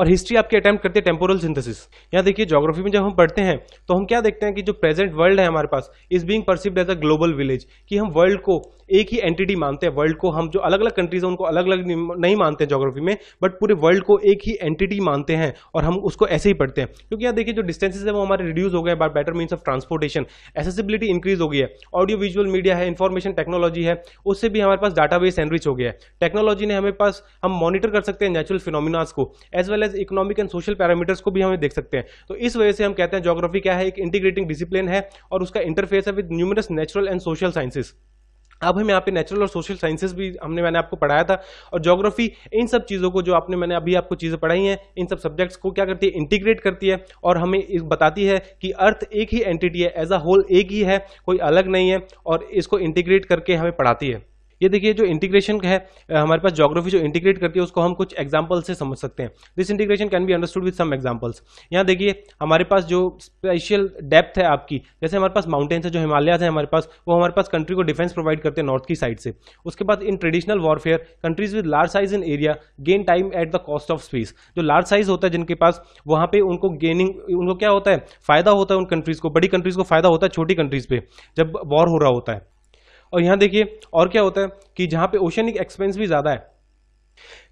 Speaker 1: और हिस्ट्री आपके अटैम्प्ट करते हैं टेम्पोरल सिंथेसिस यहाँ देखिए जोग्राफी में जब हम पढ़ते हैं तो हम क्या देखते हैं कि जो प्रेजेंट वर्ल्ड है हमारे पास is being perceived as a global village कि हम वर्ल्ड को एक ही एंटिटी मानते हैं वर्ल्ड को हम जो अलग अलग कंट्रीज हैं उनको अलग अलग नहीं मानते जोग्राफी में बट पूरे वर्ल्ड को एक ही एंटिटी मानते हैं और हम उसको ऐसे ही पढ़ते हैं क्योंकि यहाँ देखिए जो डिस्टेंसेज है वो हमारे रिड्यूस हो गए बार better means of transportation accessibility increase हो गई है ऑडियो विजुअल मीडिया है इन्फॉर्मेशन टेक्नोलॉजी है उससे भी हमारे पास डाटा बेस एनरिच हो गया है टेक्नोलॉजी ने हमें पास हम मॉनिटर कर सकते हैं नेचुरल फिनोमिनाज को as well as economic and social parameters को भी हमें देख सकते हैं तो इस वजह से हम कहते हैं जोग्राफी क्या है एक इंटीग्रेटिंग डिसिप्लिन है और उसका इंटरफेस है with numerous natural and social sciences अब हम यहाँ पे नेचुरल और सोशल साइंसेज भी हमने मैंने आपको पढ़ाया था और जोग्राफी इन सब चीज़ों को जो आपने मैंने अभी आपको चीज़ें पढ़ाई हैं इन सब सब्जेक्ट्स को क्या करती है इंटीग्रेट करती है और हमें बताती है कि अर्थ एक ही एंटिटी है एज अ होल एक ही है कोई अलग नहीं है और इसको इंटीग्रेट करके हमें पढ़ाती है ये देखिए जो इंटीग्रेशन है हमारे पास जोग्राफी जो इंटीग्रेट करती है उसको हम कुछ एग्जाम्पल से समझ सकते हैं this integration can be understood with some examples यहाँ देखिए हमारे पास जो स्पेशल डेप्थ है आपकी जैसे हमारे पास माउंटेन्स है जो हिमालयाज है हमारे पास वो हमारे पास कंट्री को डिफेंस प्रोवाइड करते हैं नॉर्थ की साइड से उसके बाद in traditional warfare countries with large size in area gain time at the cost of space जो लार्ज साइज होता है जिनके पास वहाँ पे उनको गेनिंग उनको क्या होता है फायदा होता है उन कंट्रीज को बड़ी कंट्रीज को फायदा होता है छोटी कंट्रीज पे जब वॉर हो रहा होता है और यहाँ देखिए और क्या होता है कि जहाँ पे ओशनिक एक्सपेंस भी ज़्यादा है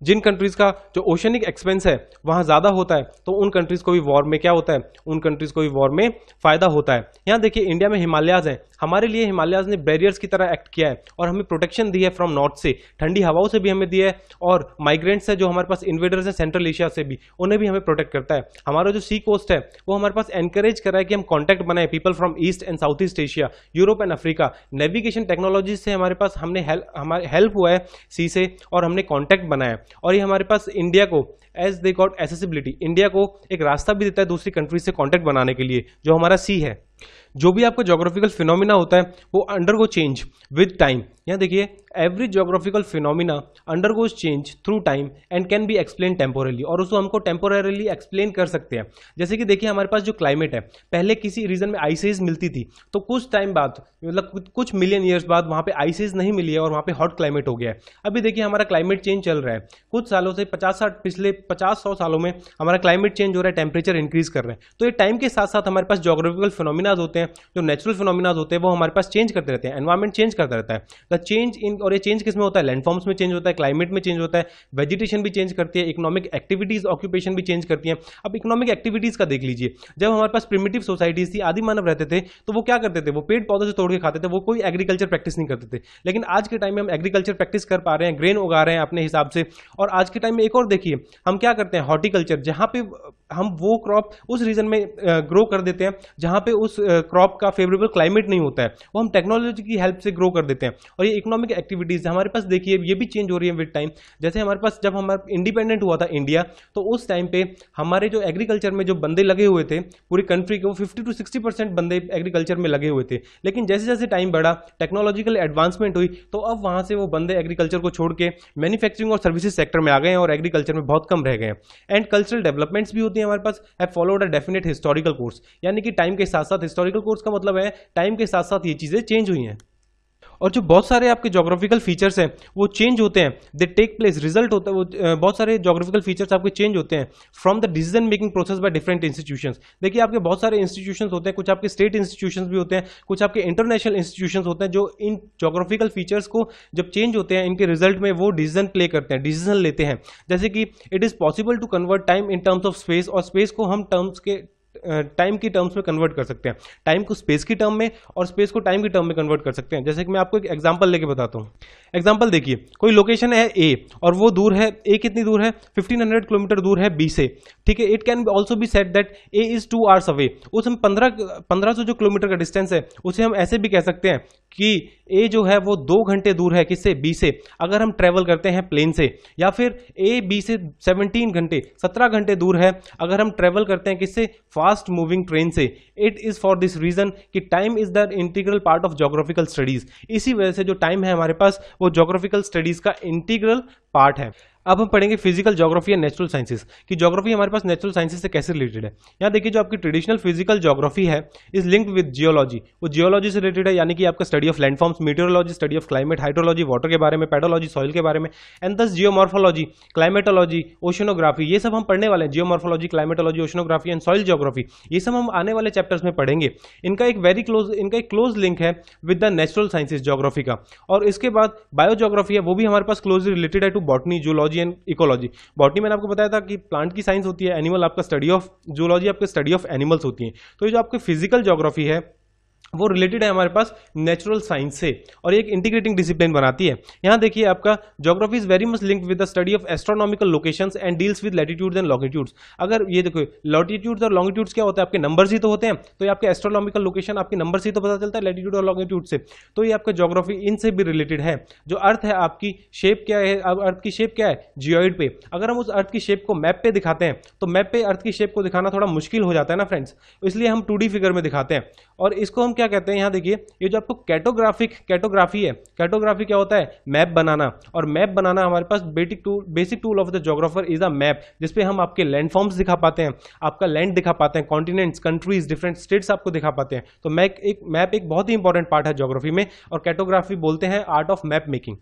Speaker 1: जिन कंट्रीज का जो ओशनिक एक्सपेंस है वहां ज्यादा होता है तो उन कंट्रीज को भी वॉर में क्या होता है उन कंट्रीज को भी वॉर में फायदा होता है यहाँ देखिए इंडिया में हिमालयाज है हमारे लिए हिमालयाज ने बैरियर्स की तरह एक्ट किया है और हमें प्रोटेक्शन दी है फ्रॉम नॉर्थ से ठंडी हवाओं से भी हमें दी है और माइग्रेंट्स है जो हमारे पास इन्वेडर्स है सेंट्रल एशिया से भी उन्हें भी हमें प्रोटेक्ट करता है हमारा जो सी कोस्ट है वो हमारे पास एनकरेज करा है कि हम कॉन्टैक्ट बनाए people from East and South East Asia Europe and Africa navigation technology से हमारे पास हमने हेल्प हमारे हेल्प हुआ है सी से और हमने कॉन्टैक्ट बनाया और ये हमारे पास इंडिया को as they got accessibility India को एक रास्ता भी देता है दूसरी कंट्री से कॉन्टैक्ट बनाने के लिए जो हमारा सी है जो भी आपका जोग्राफिकल फिनोमिना होता है वो undergo change with time यहाँ देखिए every geographical phenomena undergoes change through time and can be explain temporally और उसको हमको टेम्पोरली एक्सप्लेन कर सकते हैं जैसे कि देखिए हमारे पास जो क्लाइमेट है पहले किसी रीजन में आइसेज मिलती थी तो कुछ टाइम बाद मतलब कुछ मिलियन ईयर्स बाद वहाँ पे आइसेज नहीं मिली है और वहाँ पे हॉट क्लाइमेट हो गया है अभी देखिए हमारा क्लाइमेट चेंज चल रहा है कुछ सालों से पचास साठ पिछले पचास सौ सालों में हमारा क्लाइमेट चेंज हो रहा है टेम्परेचर इंक्रीज कर रहे हैं तो ये टाइम के साथ साथ हमारे पास जोग्राफिकल फिनोमिना फिनोमिनाज होते हैं जो नेचुरल फिनोमिनाज होते हैं वो हमारे पास चेंज करते रहते हैं एनवायरमेंट चेंज करता रहता है द चेंज इन और ये चेंज किस में होता है लैंडफॉर्म्स में चेंज होता है क्लाइमेट में चेंज होता है वेजिटेशन भी चेंज करती है इकोनॉमिक एक्टिविटीज ऑक्यूपेशन भी चेंज करती है अब इकोनॉमिक एक्टिविटीज का देख लीजिए जब हमारे पास प्रिमेटिव सोसाइटीज थी आदि मानव रहते थे तो वो क्या करते थे वो पेड़ पौधों से तोड़ के खाते थे वो कोई एग्रीकल्चर प्रैक्टिस नहीं करते थे लेकिन आज के टाइम में हम एग्रीकल्चर प्रैक्टिस कर पा रहे हैं ग्रेन उगा रहे हैं अपने हिसाब से और आज के टाइम में एक और देखिए हम क्या करते हैं हॉर्टिकल्चर जहां पे हम वो क्रॉप उस रीजन में ग्रो कर देते हैं जहाँ पे उस क्रॉप का फेवरेबल क्लाइमेट नहीं होता है वो हम टेक्नोलॉजी की हेल्प से ग्रो कर देते हैं और ये इकोनॉमिक एक्टिविटीज़ हमारे पास देखिए ये भी चेंज हो रही है विद टाइम जैसे हमारे पास जब हमारा इंडिपेंडेंट हुआ था इंडिया तो उस टाइम पे हमारे जो एग्रीकल्चर में जो बंदे लगे हुए थे पूरी कंट्री के वो फिफ्टी टू सिक्सटी परसेंट बंदे एग्रीकल्चर में लगे हुए थे लेकिन जैसे जैसे टाइम बढ़ा टेक्नोलॉजिकल एडवांसमेंट हुई तो अब वहाँ से वो बंदे एग्रीकल्चर को छोड़ के मैन्युफैक्चरिंग और सर्विसेज सेक्टर में आ गए हैं और एग्रीकल्चर में बहुत कम रह गए हैं एंड कल्चरल डेवलपमेंट्स भी होती है हमारे पास है followed a definite historical course यानी कि टाइम के साथ साथ हिस्टोरिकल कोर्स का मतलब है टाइम के साथ साथ ये चीज़ें चेंज हुई हैं और जो बहुत सारे आपके जोग्राफिकल फीचर्स हैं वो चेंज होते हैं दे टेक प्लेस रिजल्ट होता है वो बहुत सारे जोग्राफिकल फीचर्स आपके चेंज होते हैं from the decision making process by different institution देखिए आपके बहुत सारे इंस्टीट्यूशन होते हैं कुछ आपके स्टेट इंस्टीट्यूशन भी होते हैं कुछ आपके इंटरनेशनल इंस्टीट्यूशन होते हैं जो इन जोग्राफिकल फीचर्स को जब चेंज होते हैं इनके रिजल्ट में वो डिसीजन प्ले करते हैं डिसीजन लेते हैं जैसे कि it is possible to convert time in terms of space और स्पेस को हम टर्म्स के टाइम की टर्म्स में कन्वर्ट कर सकते हैं टाइम को स्पेस की टर्म में और स्पेस को टाइम की टर्म में कन्वर्ट कर सकते हैं जैसे कि मैं आपको एक एग्जाम्पल लेके बताता हूँ एग्जाम्पल देखिए कोई लोकेशन है ए और वो दूर है ए कितनी दूर है 1500 किलोमीटर दूर है बी से ठीक है it can also be said that A is two hours away उस हम पंद्रह पंद्रह सौ जो किलोमीटर का डिस्टेंस है उसे हम ऐसे भी कह सकते हैं कि ए जो है वो दो घंटे दूर है किससे बी से अगर हम ट्रेवल करते हैं प्लेन से या फिर ए बी से सेवनटीन घंटे सत्रह घंटे दूर है अगर हम ट्रेवल करते हैं किससे फास्ट फास्ट मूविंग ट्रेन से it is for this reason कि time is the integral part of geographical studies इसी वजह से जो टाइम है हमारे पास वो जोग्राफिकल स्टडीज़ का इंटीग्रल पार्ट है अब हम पढ़ेंगे physical geography and natural sciences कि जोग्राफी हमारे पास नेचुरल साइंसेज से कैसे रिलेटेड है यहाँ देखिए जो आपकी ट्रेडिशनल फिजिकल जोग्राफी है इज लिंक विद जियोलॉजी वो जियोलॉजी से रिलेटेड है यानी कि आपका study of landforms meteorology study of climate hydrology water के बारे में पेडोलॉजी सॉइल के बारे में एंड दस जियोमॉर्फोलॉजी क्लाइमेटोलॉजी ओशनोग्राफी ये सब हम पढ़ने वाले हैं geomorphology climatology oceanography and soil geography ये सब हम आने वाले चैप्टर्स में पढ़ेंगे इनका एक वेरी क्लोज इनका एक क्लोज लिंक है with the natural sciences geography का और इसके बाद बायोजोग्राफी है वो भी हमारे पास क्लोजली रिलेटेड है to botany geology zoology and ecology botany मैंने आपको बताया था कि प्लांट की साइंस होती है एनिमल आपका स्टडी ऑफ जूलॉजी आपका स्टडी ऑफ एनिमल्स होती है तो ये जो आपकी फिजिकल जोग्राफी है वो रिलेटेड है हमारे पास नेचुरल साइंस से और एक इंटीग्रेटिंग डिसिप्लिन बनाती है यहाँ देखिए आपका geography is very much link with the study of astronomical locations and deals with latitude and longitudes अगर ये देखो लॉटिट्यूड्स और लॉन्गिट्यूड्स क्या होते हैं आपके नंबर्स ही तो होते हैं तो ये आपके एस्ट्रोनॉमिकल लोकेशन आपके नंबर से ही तो पता चलता है लैटिट्यूड और लॉन्गिट्यूड से तो ये आपका जोग्राफी इनसे भी रिलेटेड है जो अर्थ है आपकी शेप क्या है अब अर्थ की शेप क्या है जियोइड पे अगर हम उस अर्थ की शेप को मैप पे दिखाते हैं तो मैप पे अर्थ की शेप को दिखाना थोड़ा मुश्किल हो जाता है ना फ्रेंड्स इसलिए हम टू फिगर में दिखाते हैं और इसको हम क्या कहते हैं यहाँ देखिए ये जो आपको कैटोग्राफिक कैटोग्राफी है कैटोग्राफी क्या होता है मैप बनाना और मैप बनाना हमारे पास बेटिक tool basic tool of the geographer is a map जिसपे हम आपके लैंडफॉर्म्स दिखा पाते हैं आपका लैंड दिखा पाते हैं कॉन्टिनेंट्स कंट्रीज डिफरेंट स्टेट्स आपको दिखा पाते हैं तो मैप एक मैप एक बहुत ही इंपॉर्टेंट पार्ट है जोग्राफी में और कैटोग्राफी बोलते हैं आर्ट ऑफ मैप मेकिंग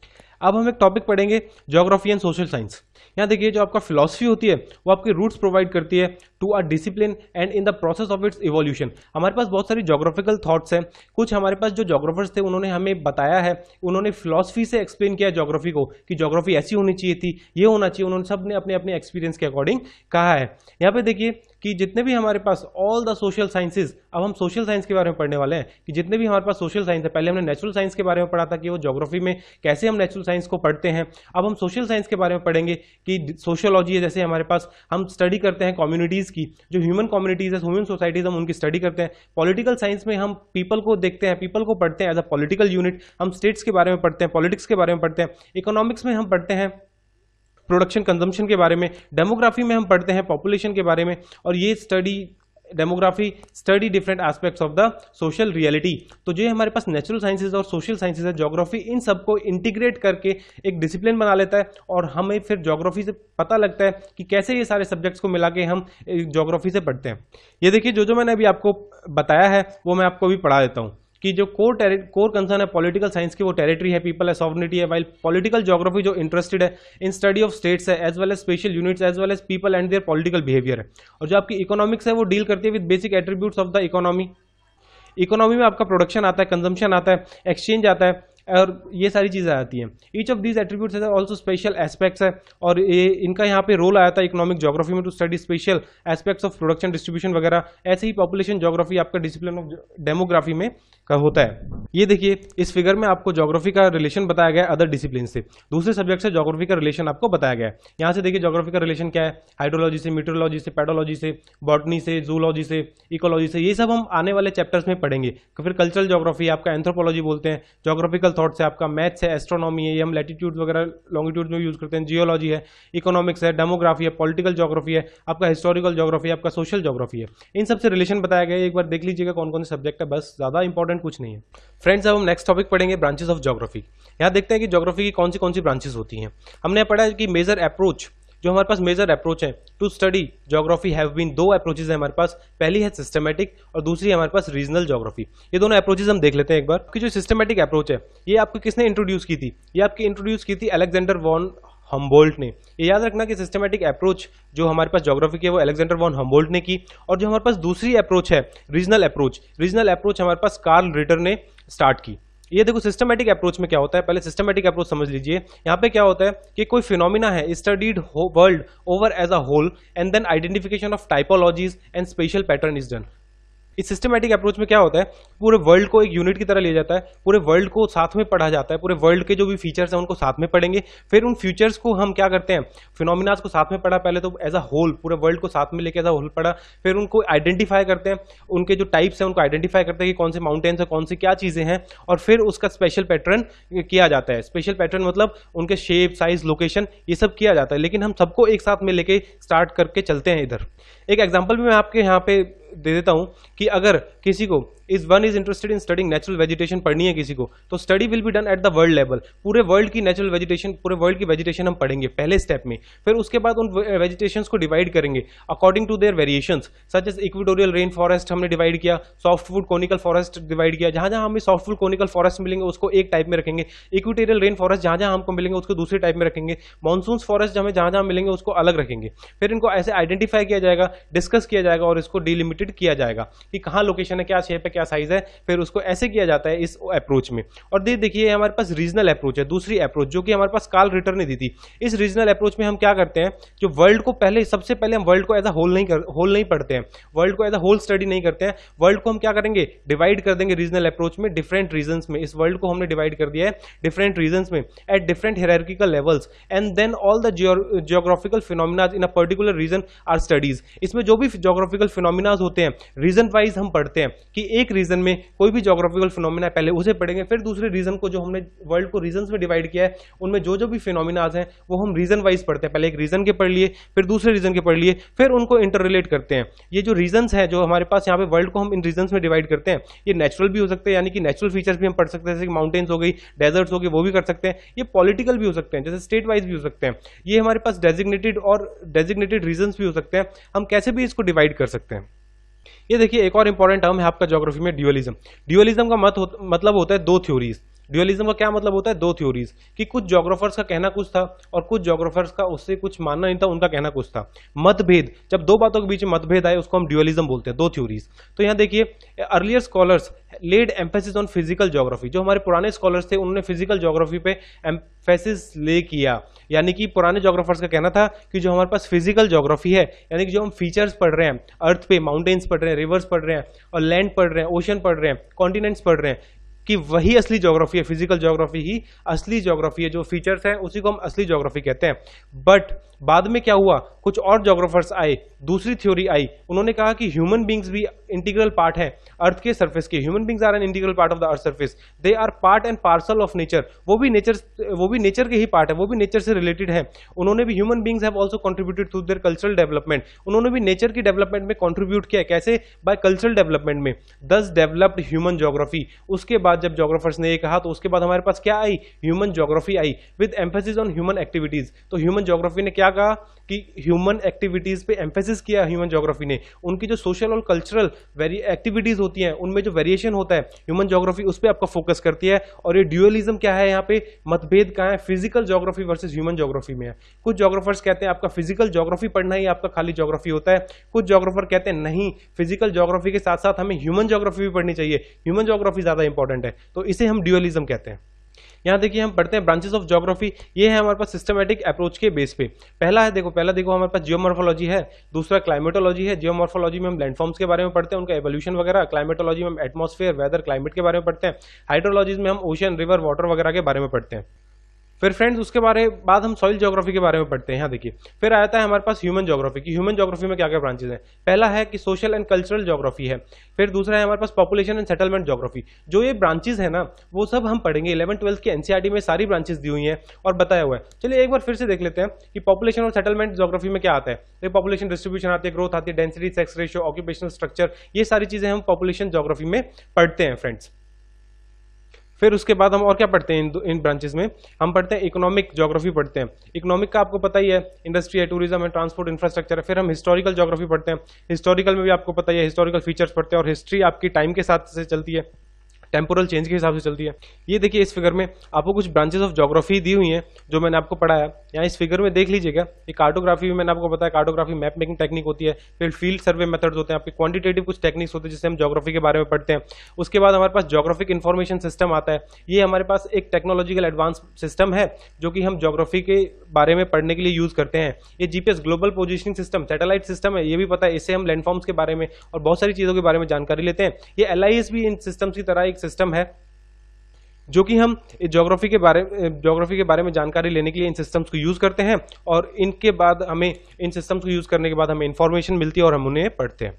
Speaker 1: अब हम एक टॉपिक पढ़ेंगे जोग्राफी एंड सोशल साइंस यहाँ देखिए जो आपका फिलोसफी होती है वो आपके रूट्स प्रोवाइड करती है to our discipline and in the process of its evolution हमारे पास बहुत सारी जोग्राफिकल थॉट्स हैं कुछ हमारे पास जो जोग्राफर्स थे उन्होंने हमें बताया है उन्होंने फिलोसफी से एक्सप्लेन किया जोग्राफी को कि जोग्राफी ऐसी होनी चाहिए थी ये होना चाहिए उन्होंने सब ने अपने अपने एक्सपीरियंस के अकॉर्डिंग कहा है यहाँ पे देखिए कि जितने भी हमारे पास ऑल द सोशल साइंसेज अब हम सोशल साइंस के बारे में पढ़ने वाले हैं कि जितने भी हमारे पास सोशल साइंस है पहले हमने नेचुरल साइंस के बारे में पढ़ा था कि वो जोग्राफी में कैसे हम नेचुरल साइंस को पढ़ते हैं अब हम सोशल साइंस के बारे में पढ़ेंगे कि सोशोलॉजी है जैसे हमारे पास हम स्टडी करते हैं कम्युनिटीज़ की जो ह्यूमन कम्युनिटीज़ है ह्यूमन सोसाइटीज़ हम उनकी स्टडी करते हैं पॉलिटिकल साइंस में हम पीपल को देखते हैं पीपल को पढ़ते हैं एज अ पॉलिटिकल यूनिट हम स्टेट्स के बारे में पढ़ते हैं पॉलिटिक्स के बारे में पढ़ते हैं इकोनॉमिक्स में हम पढ़ते हैं प्रोडक्शन कंजम्पशन के बारे में डेमोग्राफी में हम पढ़ते हैं पॉपुलेशन के बारे में और ये study demography study different aspects of the social reality तो जो हमारे पास नेचुरल साइंसेज और सोशल साइंसेज है जोग्राफी इन सबको इंटीग्रेट करके एक डिसिप्लिन बना लेता है और हमें फिर जोग्राफी से पता लगता है कि कैसे ये सारे सब्जेक्ट्स को मिला के हम जोग्राफी से पढ़ते हैं ये देखिए जो जो मैंने अभी आपको बताया है वो मैं आपको अभी पढ़ा देता हूँ कि जो कोर कोर कंसर्न है पॉलिटिकल साइंस की वो टेरिटरी है पीपल है सॉवर्निटी है वाइल पॉलिटिकल जोग्राफी जो इंटरेस्टेड है इन स्टडी ऑफ स्टेट्स है as well as spatial units as well as people and their political behaviour है और जो आपकी इकोनॉमिक्स है वो डील करती है with basic attributes of the economy economy में आपका प्रोडक्शन आता है कंजम्पशन आता है एक्सचेंज आता है और ये सारी चीज़ें आती हैं each of these attributes also spatial aspects है और ये इनका यहाँ पे रोल आया था इकोनॉमिक जोग्राफी में to study spatial aspects of production distribution वगैरह ऐसे ही पॉपुलेशन जोग्राफी आपका डिसिप्लिन ऑफ डेमोग्राफी में का होता है ये देखिए इस फिगर में आपको ज्योग्राफी का रिलेशन बताया गया अदर डिसिप्लिन से दूसरे सब्जेक्ट से जोग्राफी का रिलेशन आपको बताया गया है यहाँ से देखिए जोग्राफी का रिलेशन क्या है हाइड्रोलॉजी से मीटरोलॉजी से पैडोलॉजी से बॉटनी से जूलॉजी से इकोलॉजी से ये सब हम आने वाले चैप्टर्स में पढ़ेंगे फिर कल्चरल जोग्राफी आपका एंथ्रोपोलॉजी बोलते हैं जोग्राफिकल थॉट्स से आपका मैथ्स है एस्ट्रोनॉमी है ये हम लेटीट्यूड वगैरह लॉन्गिट्यूड में यूज करते हैं जियोलॉजी है इकोनॉमिक्स है डेमोग्राफी है पॉलिटिकल जोग्राफी है आपका हिस्टोरिकल जोग्राफी आपका सोशल जोग्राफी है इन सबसे रिलेशन बताया गया एक बार देख लीजिएगा कौन कौन से सब्जेक्ट है बस ज़्यादा इंपॉर्टेंट इंपॉर्टेंट कुछ नहीं है फ्रेंड्स अब हम नेक्स्ट टॉपिक पढ़ेंगे ब्रांचेस ऑफ जोग्राफी यहाँ देखते हैं कि जोग्राफी की कौन सी कौन सी ब्रांचेस होती हैं हमने पढ़ा है कि मेजर अप्रोच जो हमारे पास मेजर अप्रोच है to study geography have been दो अप्रोचेज है हमारे पास पहली है सिस्टमेटिक और दूसरी है हमारे पास रीजनल जोग्राफी ये दोनों अप्रोचेज हम देख लेते हैं एक बार कि जो सिस्टमेटिक अप्रोच है ये आपको किसने इंट्रोड्यूस की थी ये आपकी इंट्रोड्यूस की थी अलेक्जेंडर वॉन हमबोल्ट ने ये याद रखना कि सिस्टमेटिक अप्रोच जो हमारे पास जोग्राफी की है वो एलेक्जेंडर वॉन हमबोल्ट ने की और जो हमारे पास दूसरी अप्रोच है रीजनल अप्रोच रीजनल अप्रोच हमारे पास कार्ल रिटर ने स्टार्ट की ये देखो सिस्टमेटिक अप्रोच में क्या होता है पहले सिस्टमेटिक अप्रोच समझ लीजिए यहाँ पे क्या होता है कि कोई फिनोमिना है studied world over as a whole and then identification of typologies and spatial pattern is done इस सिस्टमेटिक अप्रोच में क्या होता है पूरे वर्ल्ड को एक यूनिट की तरह लिया जाता है पूरे वर्ल्ड को साथ में पढ़ा जाता है पूरे वर्ल्ड के जो भी फीचर्स हैं उनको साथ में पढ़ेंगे फिर उन फ्यूचर्स को हम क्या करते हैं फिनोमिनाज को साथ में पढ़ा पहले तो एज अ होल पूरे वर्ल्ड को साथ में लेके एज अ होल पढ़ा फिर उनको आइडेंटिफाई करते हैं उनके जो टाइप्स हैं उनको आइडेंटिफाई करते हैं कि कौन से माउंटेन्स हैं कौन सी क्या चीज़ें हैं और फिर उसका स्पेशल पैटर्न किया जाता है स्पेशल पैटर्न मतलब उनके शेप साइज लोकेशन ये सब किया जाता है लेकिन हम सबको एक साथ में लेके स्टार्ट करके चलते हैं इधर एक एग्जाम्पल भी मैं आपके यहाँ पे दे देता हूँ कि अगर किसी को is one is interested in studying natural vegetation पढ़नी है किसी को तो study will be done at the world level पूरे वर्ल्ड की नेचुरल वेजिटेशन पूरे वर्ल्ड की वेजिटेशन हम पढ़ेंगे पहले स्टेप में फिर उसके बाद उन वेजिटेशन को डिवाइड करेंगे according to their variation such as equatorial rain forest हमने डिवाइड किया सॉफ्टवुड कोनिकल फॉरेस्ट डिवाइड किया जहां जहां हमें सॉफ्टवुड कोनिकल फॉरेस्ट मिलेंगे उसको एक टाइप में रखेंगे इक्विटोरियल रेन फॉरेस्ट जहां जहां हमको मिलेंगे उसको दूसरे टाइप में रखेंगे मानसून फॉरेस्ट हमें जहां जहां मिलेंगे उसको अलग रखेंगे फिर इनको ऐसे आइडेंटिफाई किया जाएगा डिस्कस किया जाएगा और इसको डिलिमिटेड किया जाएगा कि कहाँ लोकेशन है क्या शेप है क्या साइज है फिर उसको ऐसे किया जाता है इस अप्रोच में और दे देखिए हमारे पास रीजनल अप्रोच है दूसरी अप्रोच जो कि हमारे पास काल रिटर ने दी थी इस रीजनल अप्रोच में हम क्या करते हैं जो वर्ल्ड को पहले सबसे पहले हम वर्ल्ड को एज अ होल नहीं कर होल नहीं पढ़ते हैं वर्ल्ड को एज अ होल स्टडी नहीं करते हैं वर्ल्ड को हम क्या करेंगे डिवाइड कर देंगे रीजनल अप्रोच में डिफरेंट रीजन में इस वर्ल्ड को हमने डिवाइड कर दिया है डिफरेंट रीजन में at different hierarchical levels and then all the geographical phenomenas in a particular region are studies इसमें जो भी जोग्राफिकल फिनोमिनाज होते हैं रीजन वाइज हम पढ़ते हैं कि एक एक रीजन में कोई भी जोग्राफिकल फिनोमिना पहले उसे पढ़ेंगे फिर दूसरे रीजन को जो हमने वर्ल्ड को रीजन में डिवाइड किया है उनमें जो जो भी फिनोमिनाज हैं वो हम रीजन वाइज पढ़ते हैं पहले एक रीजन के पढ़ लिए फिर दूसरे रीजन के पढ़ लिए फिर उनको इंटर रिलेट करते हैं ये जो रीजन हैं जो हमारे पास यहाँ पे वर्ल्ड को हम इन रीजन में डिवाइड करते हैं ये नेचुरल भी हो सकते हैं यानी कि नेचुरल फीचर्स भी हम पढ़ सकते हैं जैसे माउंटेन्स हो गई डेजर्ट्स हो गए वो भी कर सकते हैं ये पॉलिटिकल भी हो सकते हैं जैसे स्टेट वाइज भी हो सकते हैं ये हमारे पास डेजिग्नेटेड और डेजिग्नेटेड रीजन भी हो सकते हैं हम कैसे भी इसको डिवाइड कर सकते हैं ये देखिए एक और इंपॉर्टेंट टर्म है आपका ज्योग्राफी में ड्यूअलिज्म ड्यूअलिज्म का मत हो, मतलब होता है दो थ्योरीज ड्यूअलिज्म का क्या मतलब होता है दो थ्योरीज कि कुछ जोग्राफर्स का कहना कुछ था और कुछ जोग्राफर्स का उससे कुछ मानना नहीं था उनका कहना कुछ था मतभेद जब दो बातों के बीच मतभेद आए उसको हम ड्यूअलिज्म बोलते हैं दो थ्योरीज तो यहाँ देखिए earlier scholars laid emphasis on physical geography जो हमारे पुराने स्कॉलर्स थे उन्होंने फिजिकल जोग्राफी पे एम्फेसिस ले किया यानी कि पुराने जोग्राफर्स का कहना था कि जो हमारे पास फिजिकल जोग्राफी है यानी कि जो हम फीचर्स पढ़ रहे हैं अर्थ पे माउंटेन्स पढ़ रहे हैं रिवर्स पढ़ रहे हैं और लैंड पढ़ रहे हैं ओशन पढ़ रहे हैं कॉन्टिनेंट्स पढ़ रहे हैं कि वही असली ज्योग्राफी है फिजिकल ज्योग्राफी ही असली ज्योग्राफी है जो फीचर्स हैं उसी को हम असली ज्योग्राफी कहते हैं बट बाद में क्या हुआ कुछ और ज्योग्राफर्स आए दूसरी थ्योरी आई उन्होंने कहा कि ह्यूमन बींग्स भी इंटीग्रल पार्ट है अर्थ के सर्फेस के human beings are an integral part of the earth surface they are part and parcel of nature वो भी नेचर वो भी नेचर के ही पार्ट है वो भी नेचर से रिलेटेड है उन्होंने भी human beings have also contributed to their cultural development उन्होंने भी नेचर की डेवलपमेंट में कॉन्ट्रीब्यूट किया कैसे बाय कल्चरल डेवलपमेंट में दस डेवलप्ड ह्यूमन जोग्राफी उसके बाद जब जोग्राफर्स ने ये कहा तो उसके बाद हमारे पास क्या आई ह्यूमन जोग्राफी आई with emphasis on human activities तो ह्यूमन जोग्राफी ने क्या कहा कि ह्यूमन एक्टिविटीज पे एम्फेसिस एनालिसिस किया ह्यूमन जोग्राफी ने उनकी जो सोशल और कल्चरल वेरी एक्टिविटीज़ होती हैं उनमें जो वेरिएशन होता है ह्यूमन जोग्राफी उस पर आपका फोकस करती है और ये ड्यूअलिज्म क्या है यहाँ पे मतभेद कहाँ है physical geography versus human geography में है कुछ जोग्राफर्स कहते हैं आपका फिजिकल जोग्राफी पढ़ना ही आपका खाली जोग्राफी होता है कुछ जोग्राफर कहते हैं नहीं फिजिकल जोग्राफी के साथ साथ हमें ह्यूमन जोग्राफी भी पढ़नी चाहिए ह्यूमन जोग्राफी ज़्यादा इंपॉर्टेंट है तो इसे हम ड्यूअलिज्म कहते हैं यहाँ देखिए हम पढ़ते हैं ब्रांचेस ऑफ जोग्राफी ये है हमारे पास सिस्टमेटिक अप्रोच के बेस पे पहला है देखो पहला देखो हमारे पास जियोमॉर्फोलॉजी है दूसरा क्लाइमेटोलॉजी है जियोमॉर्फोलॉजी में हम लैंडफॉर्म्स के बारे में पढ़ते हैं उनका एवोल्यूशन वगैरह क्लाइमेटोलॉजी में हम एटमॉस्फेयर वेदर क्लाइमेट के बारे में पढ़ते हैं हाइड्रोलॉजी में हम ओशन रिवर वाटर वगैरह के बारे में पढ़ते हैं फिर फ्रेंड्स उसके बारे बाद हम सॉइल जोग्राफी के बारे में पढ़ते हैं यहाँ देखिए फिर आता है हमारे पास ह्यूमन जोग्राफी की ह्यूमन जोग्राफी में क्या क्या ब्रांचेज हैं पहला है कि सोशल एंड कल्चरल जोग्राफी है फिर दूसरा है हमारे पास पॉपुलेशन एंड सेटलमेंट जोग्राफी जो ये ब्रांचेज है ना वो सब हम पढ़ेंगे इलेवन ट्वेल्थ की एनसीआरटी e में सारी ब्रांचेज दी हुई हैं और बताया हुआ है चलिए एक बार फिर से देख लेते हैं कि पॉपुलेशन और सेटलमेंट जोग्राफी में क्या आता है पॉपुलेशन तो डिस्ट्रीब्यूशन आती है ग्रोथ आती है density sex ratio occupational structure ये सारी चीजें हम पॉपुलेशन जोग्राफी में पढ़ते हैं फ्रेंड्स फिर उसके बाद हम और क्या पढ़ते हैं इन इन ब्रांचेस में हम पढ़ते हैं इकोनॉमिक जोग्राफी पढ़ते हैं इकोनॉमिक का आपको पता ही है इंडस्ट्री है टूरिज्म है ट्रांसपोर्ट इंफ्रास्ट्रक्चर है फिर हम हिस्टोरिकल जोग्राफी पढ़ते हैं हिस्टोरिकल में भी आपको पता ही है हिस्टोरिकल फीचर्स पढ़ते हैं और हिस्ट्री आपकी टाइम के साथ से चलती है टेम्पोरल चेंज के हिसाब से चलती है ये देखिए इस फिगर में आपको कुछ ब्रांचेस ऑफ जोग्राफी दी हुई है जो मैंने आपको पढ़ाया यहाँ इस फिगर में देख लीजिएगा ये कार्टोग्राफी भी मैंने आपको बताया कार्टोग्राफी मैप मेकिंग टेक्निक होती है फिर फील्ड सर्वे मेथड्स होते हैं आपके क्वांटिटेटिव कुछ टेक्निक्स होते हैं जिससे हम जोग्राफी के बारे में पढ़ते हैं उसके बाद हमारे पास जोग्राफिक इन्फॉर्मेशन सिस्टम आता है ये हमारे पास एक टेक्नोलॉजिकल एडवांस सिस्टम है जो कि हम जोग्राफी के बारे में पढ़ने के लिए यूज़ करते हैं ये GPS global positioning system satellite system है ये भी पता है इससे हम लैंडफॉर्म्स के बारे में और बहुत सारी चीज़ों के बारे में जानकारी लेते हैं ये एल भी इन सिस्टम्स की तरह एक सिस्टम है जो कि हम जोग्राफी के बारे जोग्राफी के बारे में जानकारी लेने के लिए इन सिस्टम्स को यूज़ करते हैं और इनके बाद हमें इन सिस्टम्स को यूज़ करने के बाद हमें इन्फॉर्मेशन मिलती है और हम उन्हें पढ़ते हैं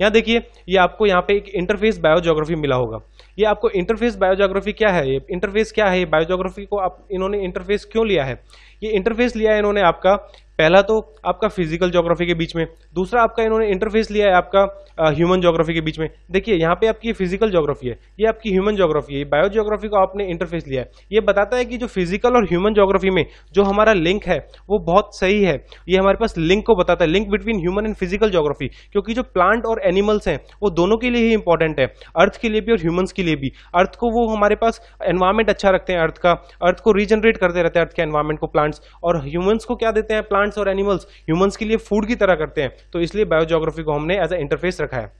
Speaker 1: यहाँ देखिए ये यह आपको यहाँ पे एक इंटरफेस बायोजोग्राफी मिला होगा ये आपको इंटरफेस बायोजोग्राफी क्या है ये इंटरफेस क्या है बायोजोग्राफी को आप इन्होंने इंटरफेस क्यों लिया है ये इंटरफेस लिया है इन्होंने आपका पहला तो आपका फिजिकल जोग्राफी के बीच में दूसरा आपका इन्होंने इंटरफेस लिया है आपका ह्यूमन जोग्राफी के बीच में देखिए यहाँ पे आपकी फिजिकल जोग्राफी है ये आपकी ह्यूमन जोग्राफी है बायो जोग्राफी को आपने इंटरफेस लिया है ये बताता है कि जो फिजिकल और ह्यूमन जोग्राफी में जो हमारा लिंक है वो बहुत सही है ये हमारे पास लिंक को बताता है link between human and physical geography क्योंकि जो प्लांट और एनिमल्स हैं वो दोनों के लिए ही इंपॉर्टेंट है अर्थ के लिए भी और ह्यूमन्स के लिए भी अर्थ को वो हमारे पास एनवायरमेंट अच्छा रखते हैं अर्थ का अर्थ को रीजनरेट करते रहते हैं अर्थ के एनवायरमेंट को प्लांट्स और ह्यूमन्स को क्या देते हैं प्लांट प्लांट्स और एनिमल्स ह्यूमंस के लिए फूड की तरह करते हैं तो इसलिए बायोजोग्राफी को हमने एज ए इंटरफेस रखा है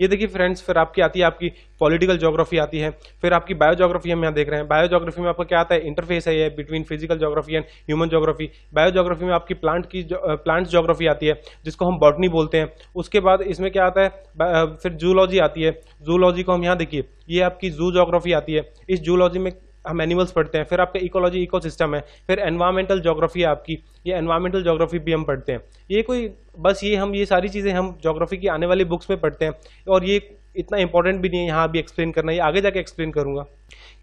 Speaker 1: ये देखिए फ्रेंड्स फिर आपकी आती है आपकी पॉलिटिकल जोग्राफी आती है फिर आपकी बायोजोग्राफी हम यहाँ देख रहे हैं बायोजोग्राफी में आपका क्या आता है इंटरफेस है ये between physical geography and human geography biogeography में आपकी प्लांट की प्लांट्स जोग्राफी आती है जिसको हम बॉटनी बोलते हैं उसके बाद इसमें क्या आता है फिर जूलॉजी आती है जूलॉजी को हम यहाँ देखिए ये आपकी जू जोग्राफी आती है इस जूलॉजी में हम एनिमल्स पढ़ते हैं फिर आपका इकोलॉजी सिस्टम है फिर एनवायरमेंटल जोग्राफी है आपकी ये एनवायरमेंटल जोग्राफी भी हम पढ़ते हैं ये कोई बस ये हम ये सारी चीज़ें हम जोग्राफी की आने वाली बुक्स में पढ़ते हैं और ये इतना इंपॉर्टेंट भी नहीं है यहाँ अभी एक्सप्लेन करना है आगे जाके एक्सप्लेन करूँगा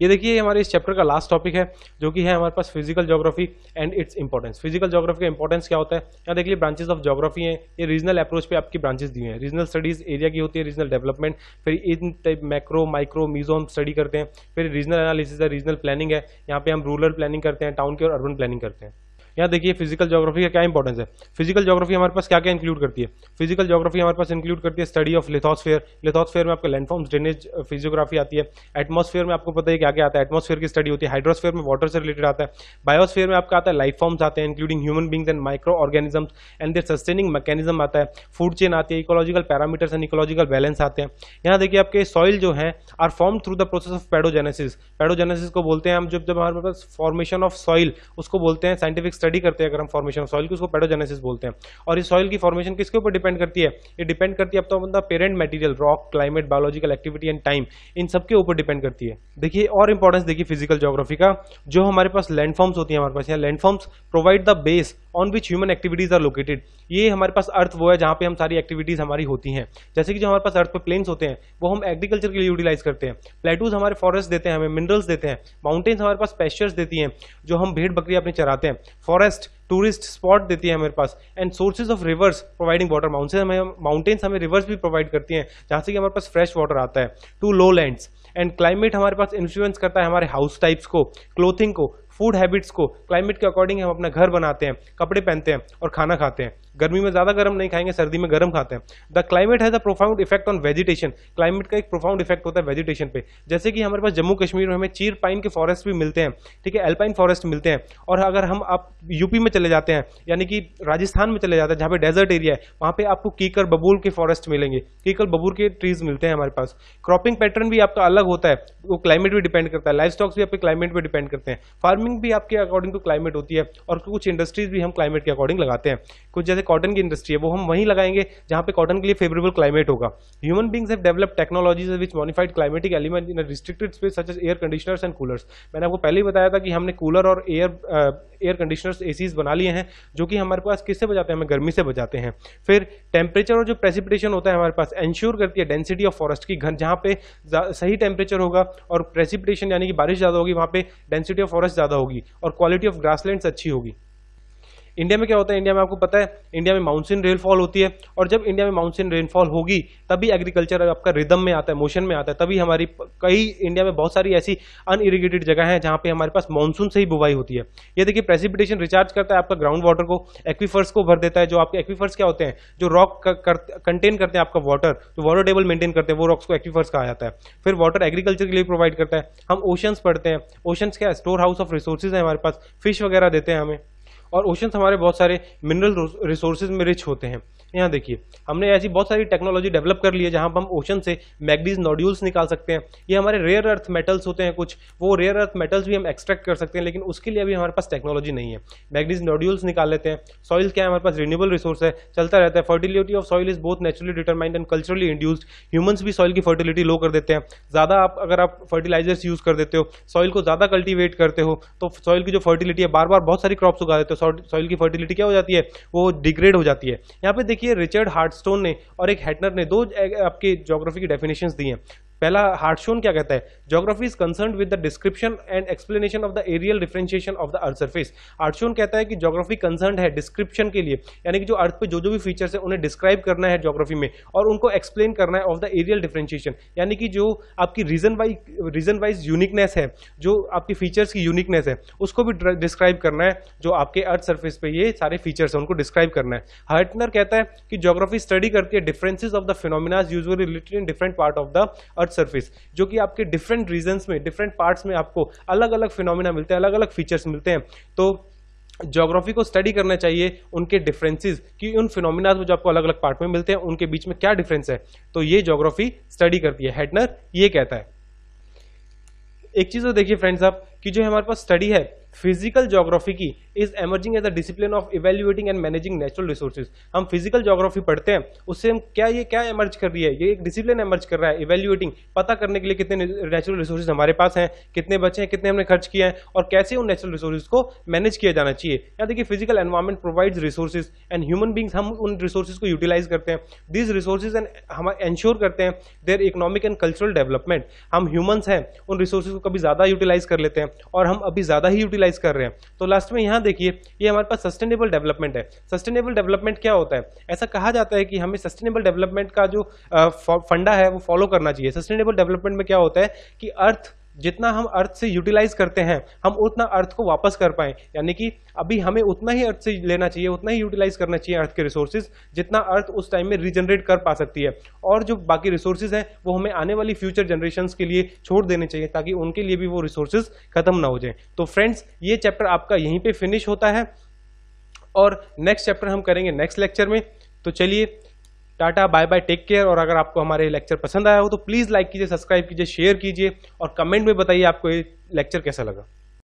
Speaker 1: ये देखिए हमारे इस चैप्टर का लास्ट टॉपिक है जो कि है हमारे पास physical geography and its importance physical geography का इंपॉर्टेंस क्या होता है यहाँ देखिए ब्रांचेस ऑफ जोग्राफी हैं ये रीजनल अप्रोच पे आपकी ब्रांचेस दी हैं रीजनल स्टडीज एरिया की होती है रीजनल डेवलपमेंट फिर इन टाइप मैक्रो माइक्रो मीजोम स्टडी करते हैं फिर रीजनल एनालिसिस है रीजनल प्लानिंग है यहाँ पे हम रूरल प्लानिंग करते हैं टाउन की और अर्बन प्लानिंग करते हैं यहाँ देखिए फिजिकल जोग्राफी का क्या इंपॉर्टेंस है फिजिकल जोग्राफी हमारे पास क्या क्या इंक्लूड करती है फिजिकल जोग्राफी हमारे पास इंक्लूड करती है स्टडी ऑफ लिथोस्फेयर लिथोस्फेयर में आपके लैंडफॉर्म्स ड्रेनेज फिजियोग्राफी आती है एटमोस्फेयर में आपको पता है क्या क्या आता है एटमोस्फेयर की स्टडी होती है हाइड्रोस्फेयर में वाटर से रिलेटेड आता है बायोस्फेयर में आपका आता है लाइफ फॉर्म्स आते हैं including human beings and micro organisms and their sustaining mechanism आता है फूड चेन आती है ecological parameters and ecological balance आते हैं यहाँ देखिए आपके सॉइल जो है are form through the process of pedogenesis pedogenesis को बोलते हैं हम जब जब हमारे पास फॉर्मेशन ऑफ सॉइल उसको बोलते हैं साइंटिफिक स्टडी करते हैं अगर हम फॉर्मेशन सॉइल की उसको पेडोजेनेसिस बोलते हैं और इस सॉइल की फॉर्मेशन किसके ऊपर डिपेंड करती है ये डिपेंड करती है अब तो मतलब parent material rock climate biological activity and time इन सब के ऊपर डिपेंड करती है देखिए और इंपॉर्टेंस देखिए फिजिकल जोग्राफी का जो हमारे पास लैंडफॉर्म्स होती है हमारे पास यहाँ landforms provide the base on which human activities are located ये हमारे पास अर्थ वो है जहाँ पे हम सारी एक्टिविटीज हमारी होती हैं जैसे कि जो हमारे पास अर्थ पे प्लेन्स होते हैं वो हम एग्रीकल्चर के लिए यूटिलाइज करते हैं प्लेटूज हमारे फॉरेस्ट देते हैं हमें मिनरल्स देते हैं माउंटेन्स हमारे पास पेस्चर्स देती हैं जो हम भेड़ बकरी अपने चराते हैं फॉरेस्ट टूरिस्ट स्पॉट देती है हमारे पास and sources of rivers providing water mountain हमें माउंटेन्स हमें रिवर्स भी प्रोवाइड करती हैं जहाँ से कि हमारे पास फ्रेश वाटर आता है to lowlands and climate हमारे पास इन्फ्लुएंस करता है हमारे हाउस टाइप्स को क्लोथिंग को फूड हैबिट्स को क्लाइमेट के अकॉर्डिंग हम अपना घर बनाते हैं कपड़े पहनते हैं और खाना खाते हैं गर्मी में ज़्यादा गर्म नहीं खाएंगे सर्दी में गर्म खाते हैं the climate has a profound effect on vegetation climate का एक प्रोफाउंड इफेक्ट होता है वेजिटेशन पे जैसे कि हमारे पास जम्मू कश्मीर में हमें चीर पाइन के फॉरेस्ट भी मिलते हैं ठीक है एल्पाइन फॉरेस्ट मिलते हैं और अगर हम आप यूपी में चले जाते हैं यानी कि राजस्थान में चले जाते हैं जहाँ पे डेजर्ट एरिया है वहाँ पे आपको कीकर बबूल के फॉरेस्ट मिलेंगे कीकर बबूल के ट्रीज मिलते हैं हमारे पास क्रॉपिंग पैटर्न भी आपका अलग होता है वो क्लाइमेट भी डिपेंड करता है लाइफ स्टॉक्स भी आपके क्लाइमेट पर डिपेंड करते हैं फार्मिंग भी आपके अकॉर्डिंग टू क्लाइमेट होती है और कुछ इंडस्ट्रीज भी हम क्लाइमेट के अकॉर्डिंग लगाते हैं कुछ जैसे जैसे कॉटन की इंडस्ट्री है वो हम वहीं लगाएंगे जहाँ पे कॉटन के लिए फेवरेबल क्लाइमेट होगा human beings have develop technologies which modified climatic element in restricted space such as air conditioners and coolers मैंने आपको पहले ही बताया था कि हमने कूलर और एयर एयर कंडीशनर्स एसीज बना लिए हैं जो कि हमारे पास किससे बजाते हैं हमें गर्मी से बजाते हैं फिर टेम्परेचर और जो प्रेसिपिटेशन होता है हमारे पास एंश्योर करती है डेंसिटी ऑफ फॉरेस्ट की घन जहाँ पे सही टेम्परेचर होगा और प्रेसिपिटेशन यानी कि बारिश ज़्यादा होगी वहाँ पे डेंसिटी ऑफ फॉरेस्ट ज़्यादा होगी और क्वालिटी ऑफ ग्रासलैंड्स अच्छी होगी इंडिया में क्या होता है इंडिया में आपको पता है इंडिया में माउंसिन रेनफॉल होती है और जब इंडिया में माउंसिन रेनफॉल होगी तभी एग्रीकल्चर आपका रिदम में आता है मोशन में आता है तभी हमारी कई इंडिया में बहुत सारी ऐसी अनइरीगेटेड जगह है जहाँ पे हमारे पास मानसून से ही बुवाई होती है ये देखिए प्रेसिपिटेशन रिचार्ज करता है आपका ग्राउंड वाटर को एक्वीफर्स को भर देता है जो आपके एक्वीफर्स क्या होते हैं जो रॉक कंटेन करते हैं आपका वाटर जो वाटर टेबल मेंटेन करते हैं वो रॉक्स को एक्वीफर्स कहा जाता है फिर वाटर एग्रीकल्चर के लिए प्रोवाइड करता है हम ओशंस पढ़ते हैं ओशंस क्या स्टोर हाउस ऑफ रिसोर्सेज है हमारे पास फिश वगैरह देते हैं हमें और ओशंस हमारे बहुत सारे मिनरल रिसोर्सेज में रिच होते हैं यहाँ देखिए हमने ऐसी बहुत सारी टेक्नोलॉजी डेवलप कर ली है जहाँ पर हम ओशन से मैगनीज नॉड्यूल्स निकाल सकते हैं ये हमारे रेयर अर्थ मेटल्स होते हैं कुछ वो रेयर अर्थ मेटल्स भी हम एक्सट्रैक्ट कर सकते हैं लेकिन उसके लिए अभी हमारे पास टेक्नोलॉजी नहीं है मैगनीज नॉड्यूल्स निकाल लेते हैं सॉइल क्या है हमारे पास रिन्यूबल रिसोर्स है चलता रहता है फर्टिलिटी ऑफ सॉइल इज बहुत naturally determined and culturally induced humans भी सॉइल की फर्टिलिटी लो कर देते हैं ज़्यादा आप अगर आप फर्टिलाइजर्स यूज़ कर देते हो सॉइल को ज़्यादा कल्टिवेट करते हो तो सॉइल की जो फर्टिलिटी है बार बार बहुत सारी क्रॉप्स उगा देते हो सॉइल की फर्टिलिटी क्या हो जाती है वो डिग्रेड हो जाती है यहाँ पे देखिए रिचर्ड हार्टस्टोन ने और एक हेटनर ने दो आपके जोग्राफी की डेफिनेशन दी हैं पहला हार्टशोन क्या कहता है geography is concern with the description and explanation of the areal differentiation of the earth surface Hartshorne कहता है कि जोग्राफी कंसर्न है डिस्क्रिप्शन के लिए यानी कि जो अर्थ पे जो जो भी फीचर्स है उन्हें डिस्क्राइब करना है जोग्राफी में और उनको एक्सप्लेन करना है ऑफ द एरियल डिफ्रेंशिएशन यानी कि जो आपकी region wise region wise uniqueness है जो आपकी फीचर्स की यूनिकनेस है उसको भी डिस्क्राइब करना है जो आपके अर्थ सर्फेस पे ये सारे फीचर्स हैं उनको डिस्क्राइब करना है हार्टनर कहता है कि जोग्राफी स्टडी करती है differences of the phenomenas usually related in different part of the earth surface जो कि आपके डिफरेंट रीजन्स में डिफरेंट पार्ट्स में आपको अलग अलग फिनोमिना मिलते हैं अलग अलग फीचर्स मिलते हैं तो जोग्राफी को स्टडी करना चाहिए उनके डिफरेंसेस कि उन फिनोमिनाज में जो आपको अलग अलग पार्ट में मिलते हैं उनके बीच में क्या डिफरेंस है तो ये जोग्राफी स्टडी करती है हेडनर ये कहता है एक चीज़ तो देखिए फ्रेंड्स आप कि जो हमारे पास स्टडी है फिजिकल जोग्राफी की is emerging as a discipline of evaluating and managing natural resources हम फिजिकल जोग्राफी पढ़ते हैं उससे हम क्या ये क्या एमर्ज कर रही है ये एक डिसिप्लिन एमर्ज कर रहा है इवेल्युएटिंग पता करने के लिए कितने नेचुरल रिसोर्सेज हमारे पास हैं कितने बचे हैं कितने हमने खर्च किए हैं और कैसे उन नेचुरल रिसोर्सेज को मैनेज किया जाना चाहिए या देखिए physical environment provides resources and human beings हम उन रिसोर्सेज को यूटिलाइज करते हैं दीज रिसोर्सेज एंड हम एंश्योर करते हैं their economic and cultural development हम ह्यूमन्स हैं उन रिसोर्सेज को कभी ज़्यादा यूटिलाइज कर लेते हैं और हम अभी ज़्यादा ही यूटिलाइज यूटिलाइज कर रहे हैं तो लास्ट में यहाँ देखिए ये हमारे पास सस्टेनेबल डेवलपमेंट है सस्टेनेबल डेवलपमेंट क्या होता है ऐसा कहा जाता है कि हमें सस्टेनेबल डेवलपमेंट का जो फंडा है वो फॉलो करना चाहिए सस्टेनेबल डेवलपमेंट में क्या होता है कि अर्थ जितना हम अर्थ से यूटिलाइज करते हैं हम उतना अर्थ को वापस कर पाएं यानी कि अभी हमें उतना ही अर्थ से लेना चाहिए उतना ही यूटिलाइज करना चाहिए अर्थ के रिसोर्सेज जितना अर्थ उस टाइम में रिजनरेट कर पा सकती है और जो बाकी रिसोर्सेज हैं वो हमें आने वाली फ्यूचर जनरेशन के लिए छोड़ देने चाहिए ताकि उनके लिए भी वो रिसोर्सेज खत्म ना हो जाए तो फ्रेंड्स ये चैप्टर आपका यहीं पर फिनिश होता है और नेक्स्ट चैप्टर हम करेंगे नेक्स्ट लेक्चर में तो चलिए tata bye bye take care और अगर आपको हमारे लेक्चर पसंद आया हो तो प्लीज़ लाइक कीजिए सब्सक्राइब कीजिए शेयर कीजिए और कमेंट में बताइए आपको ये लेक्चर कैसा लगा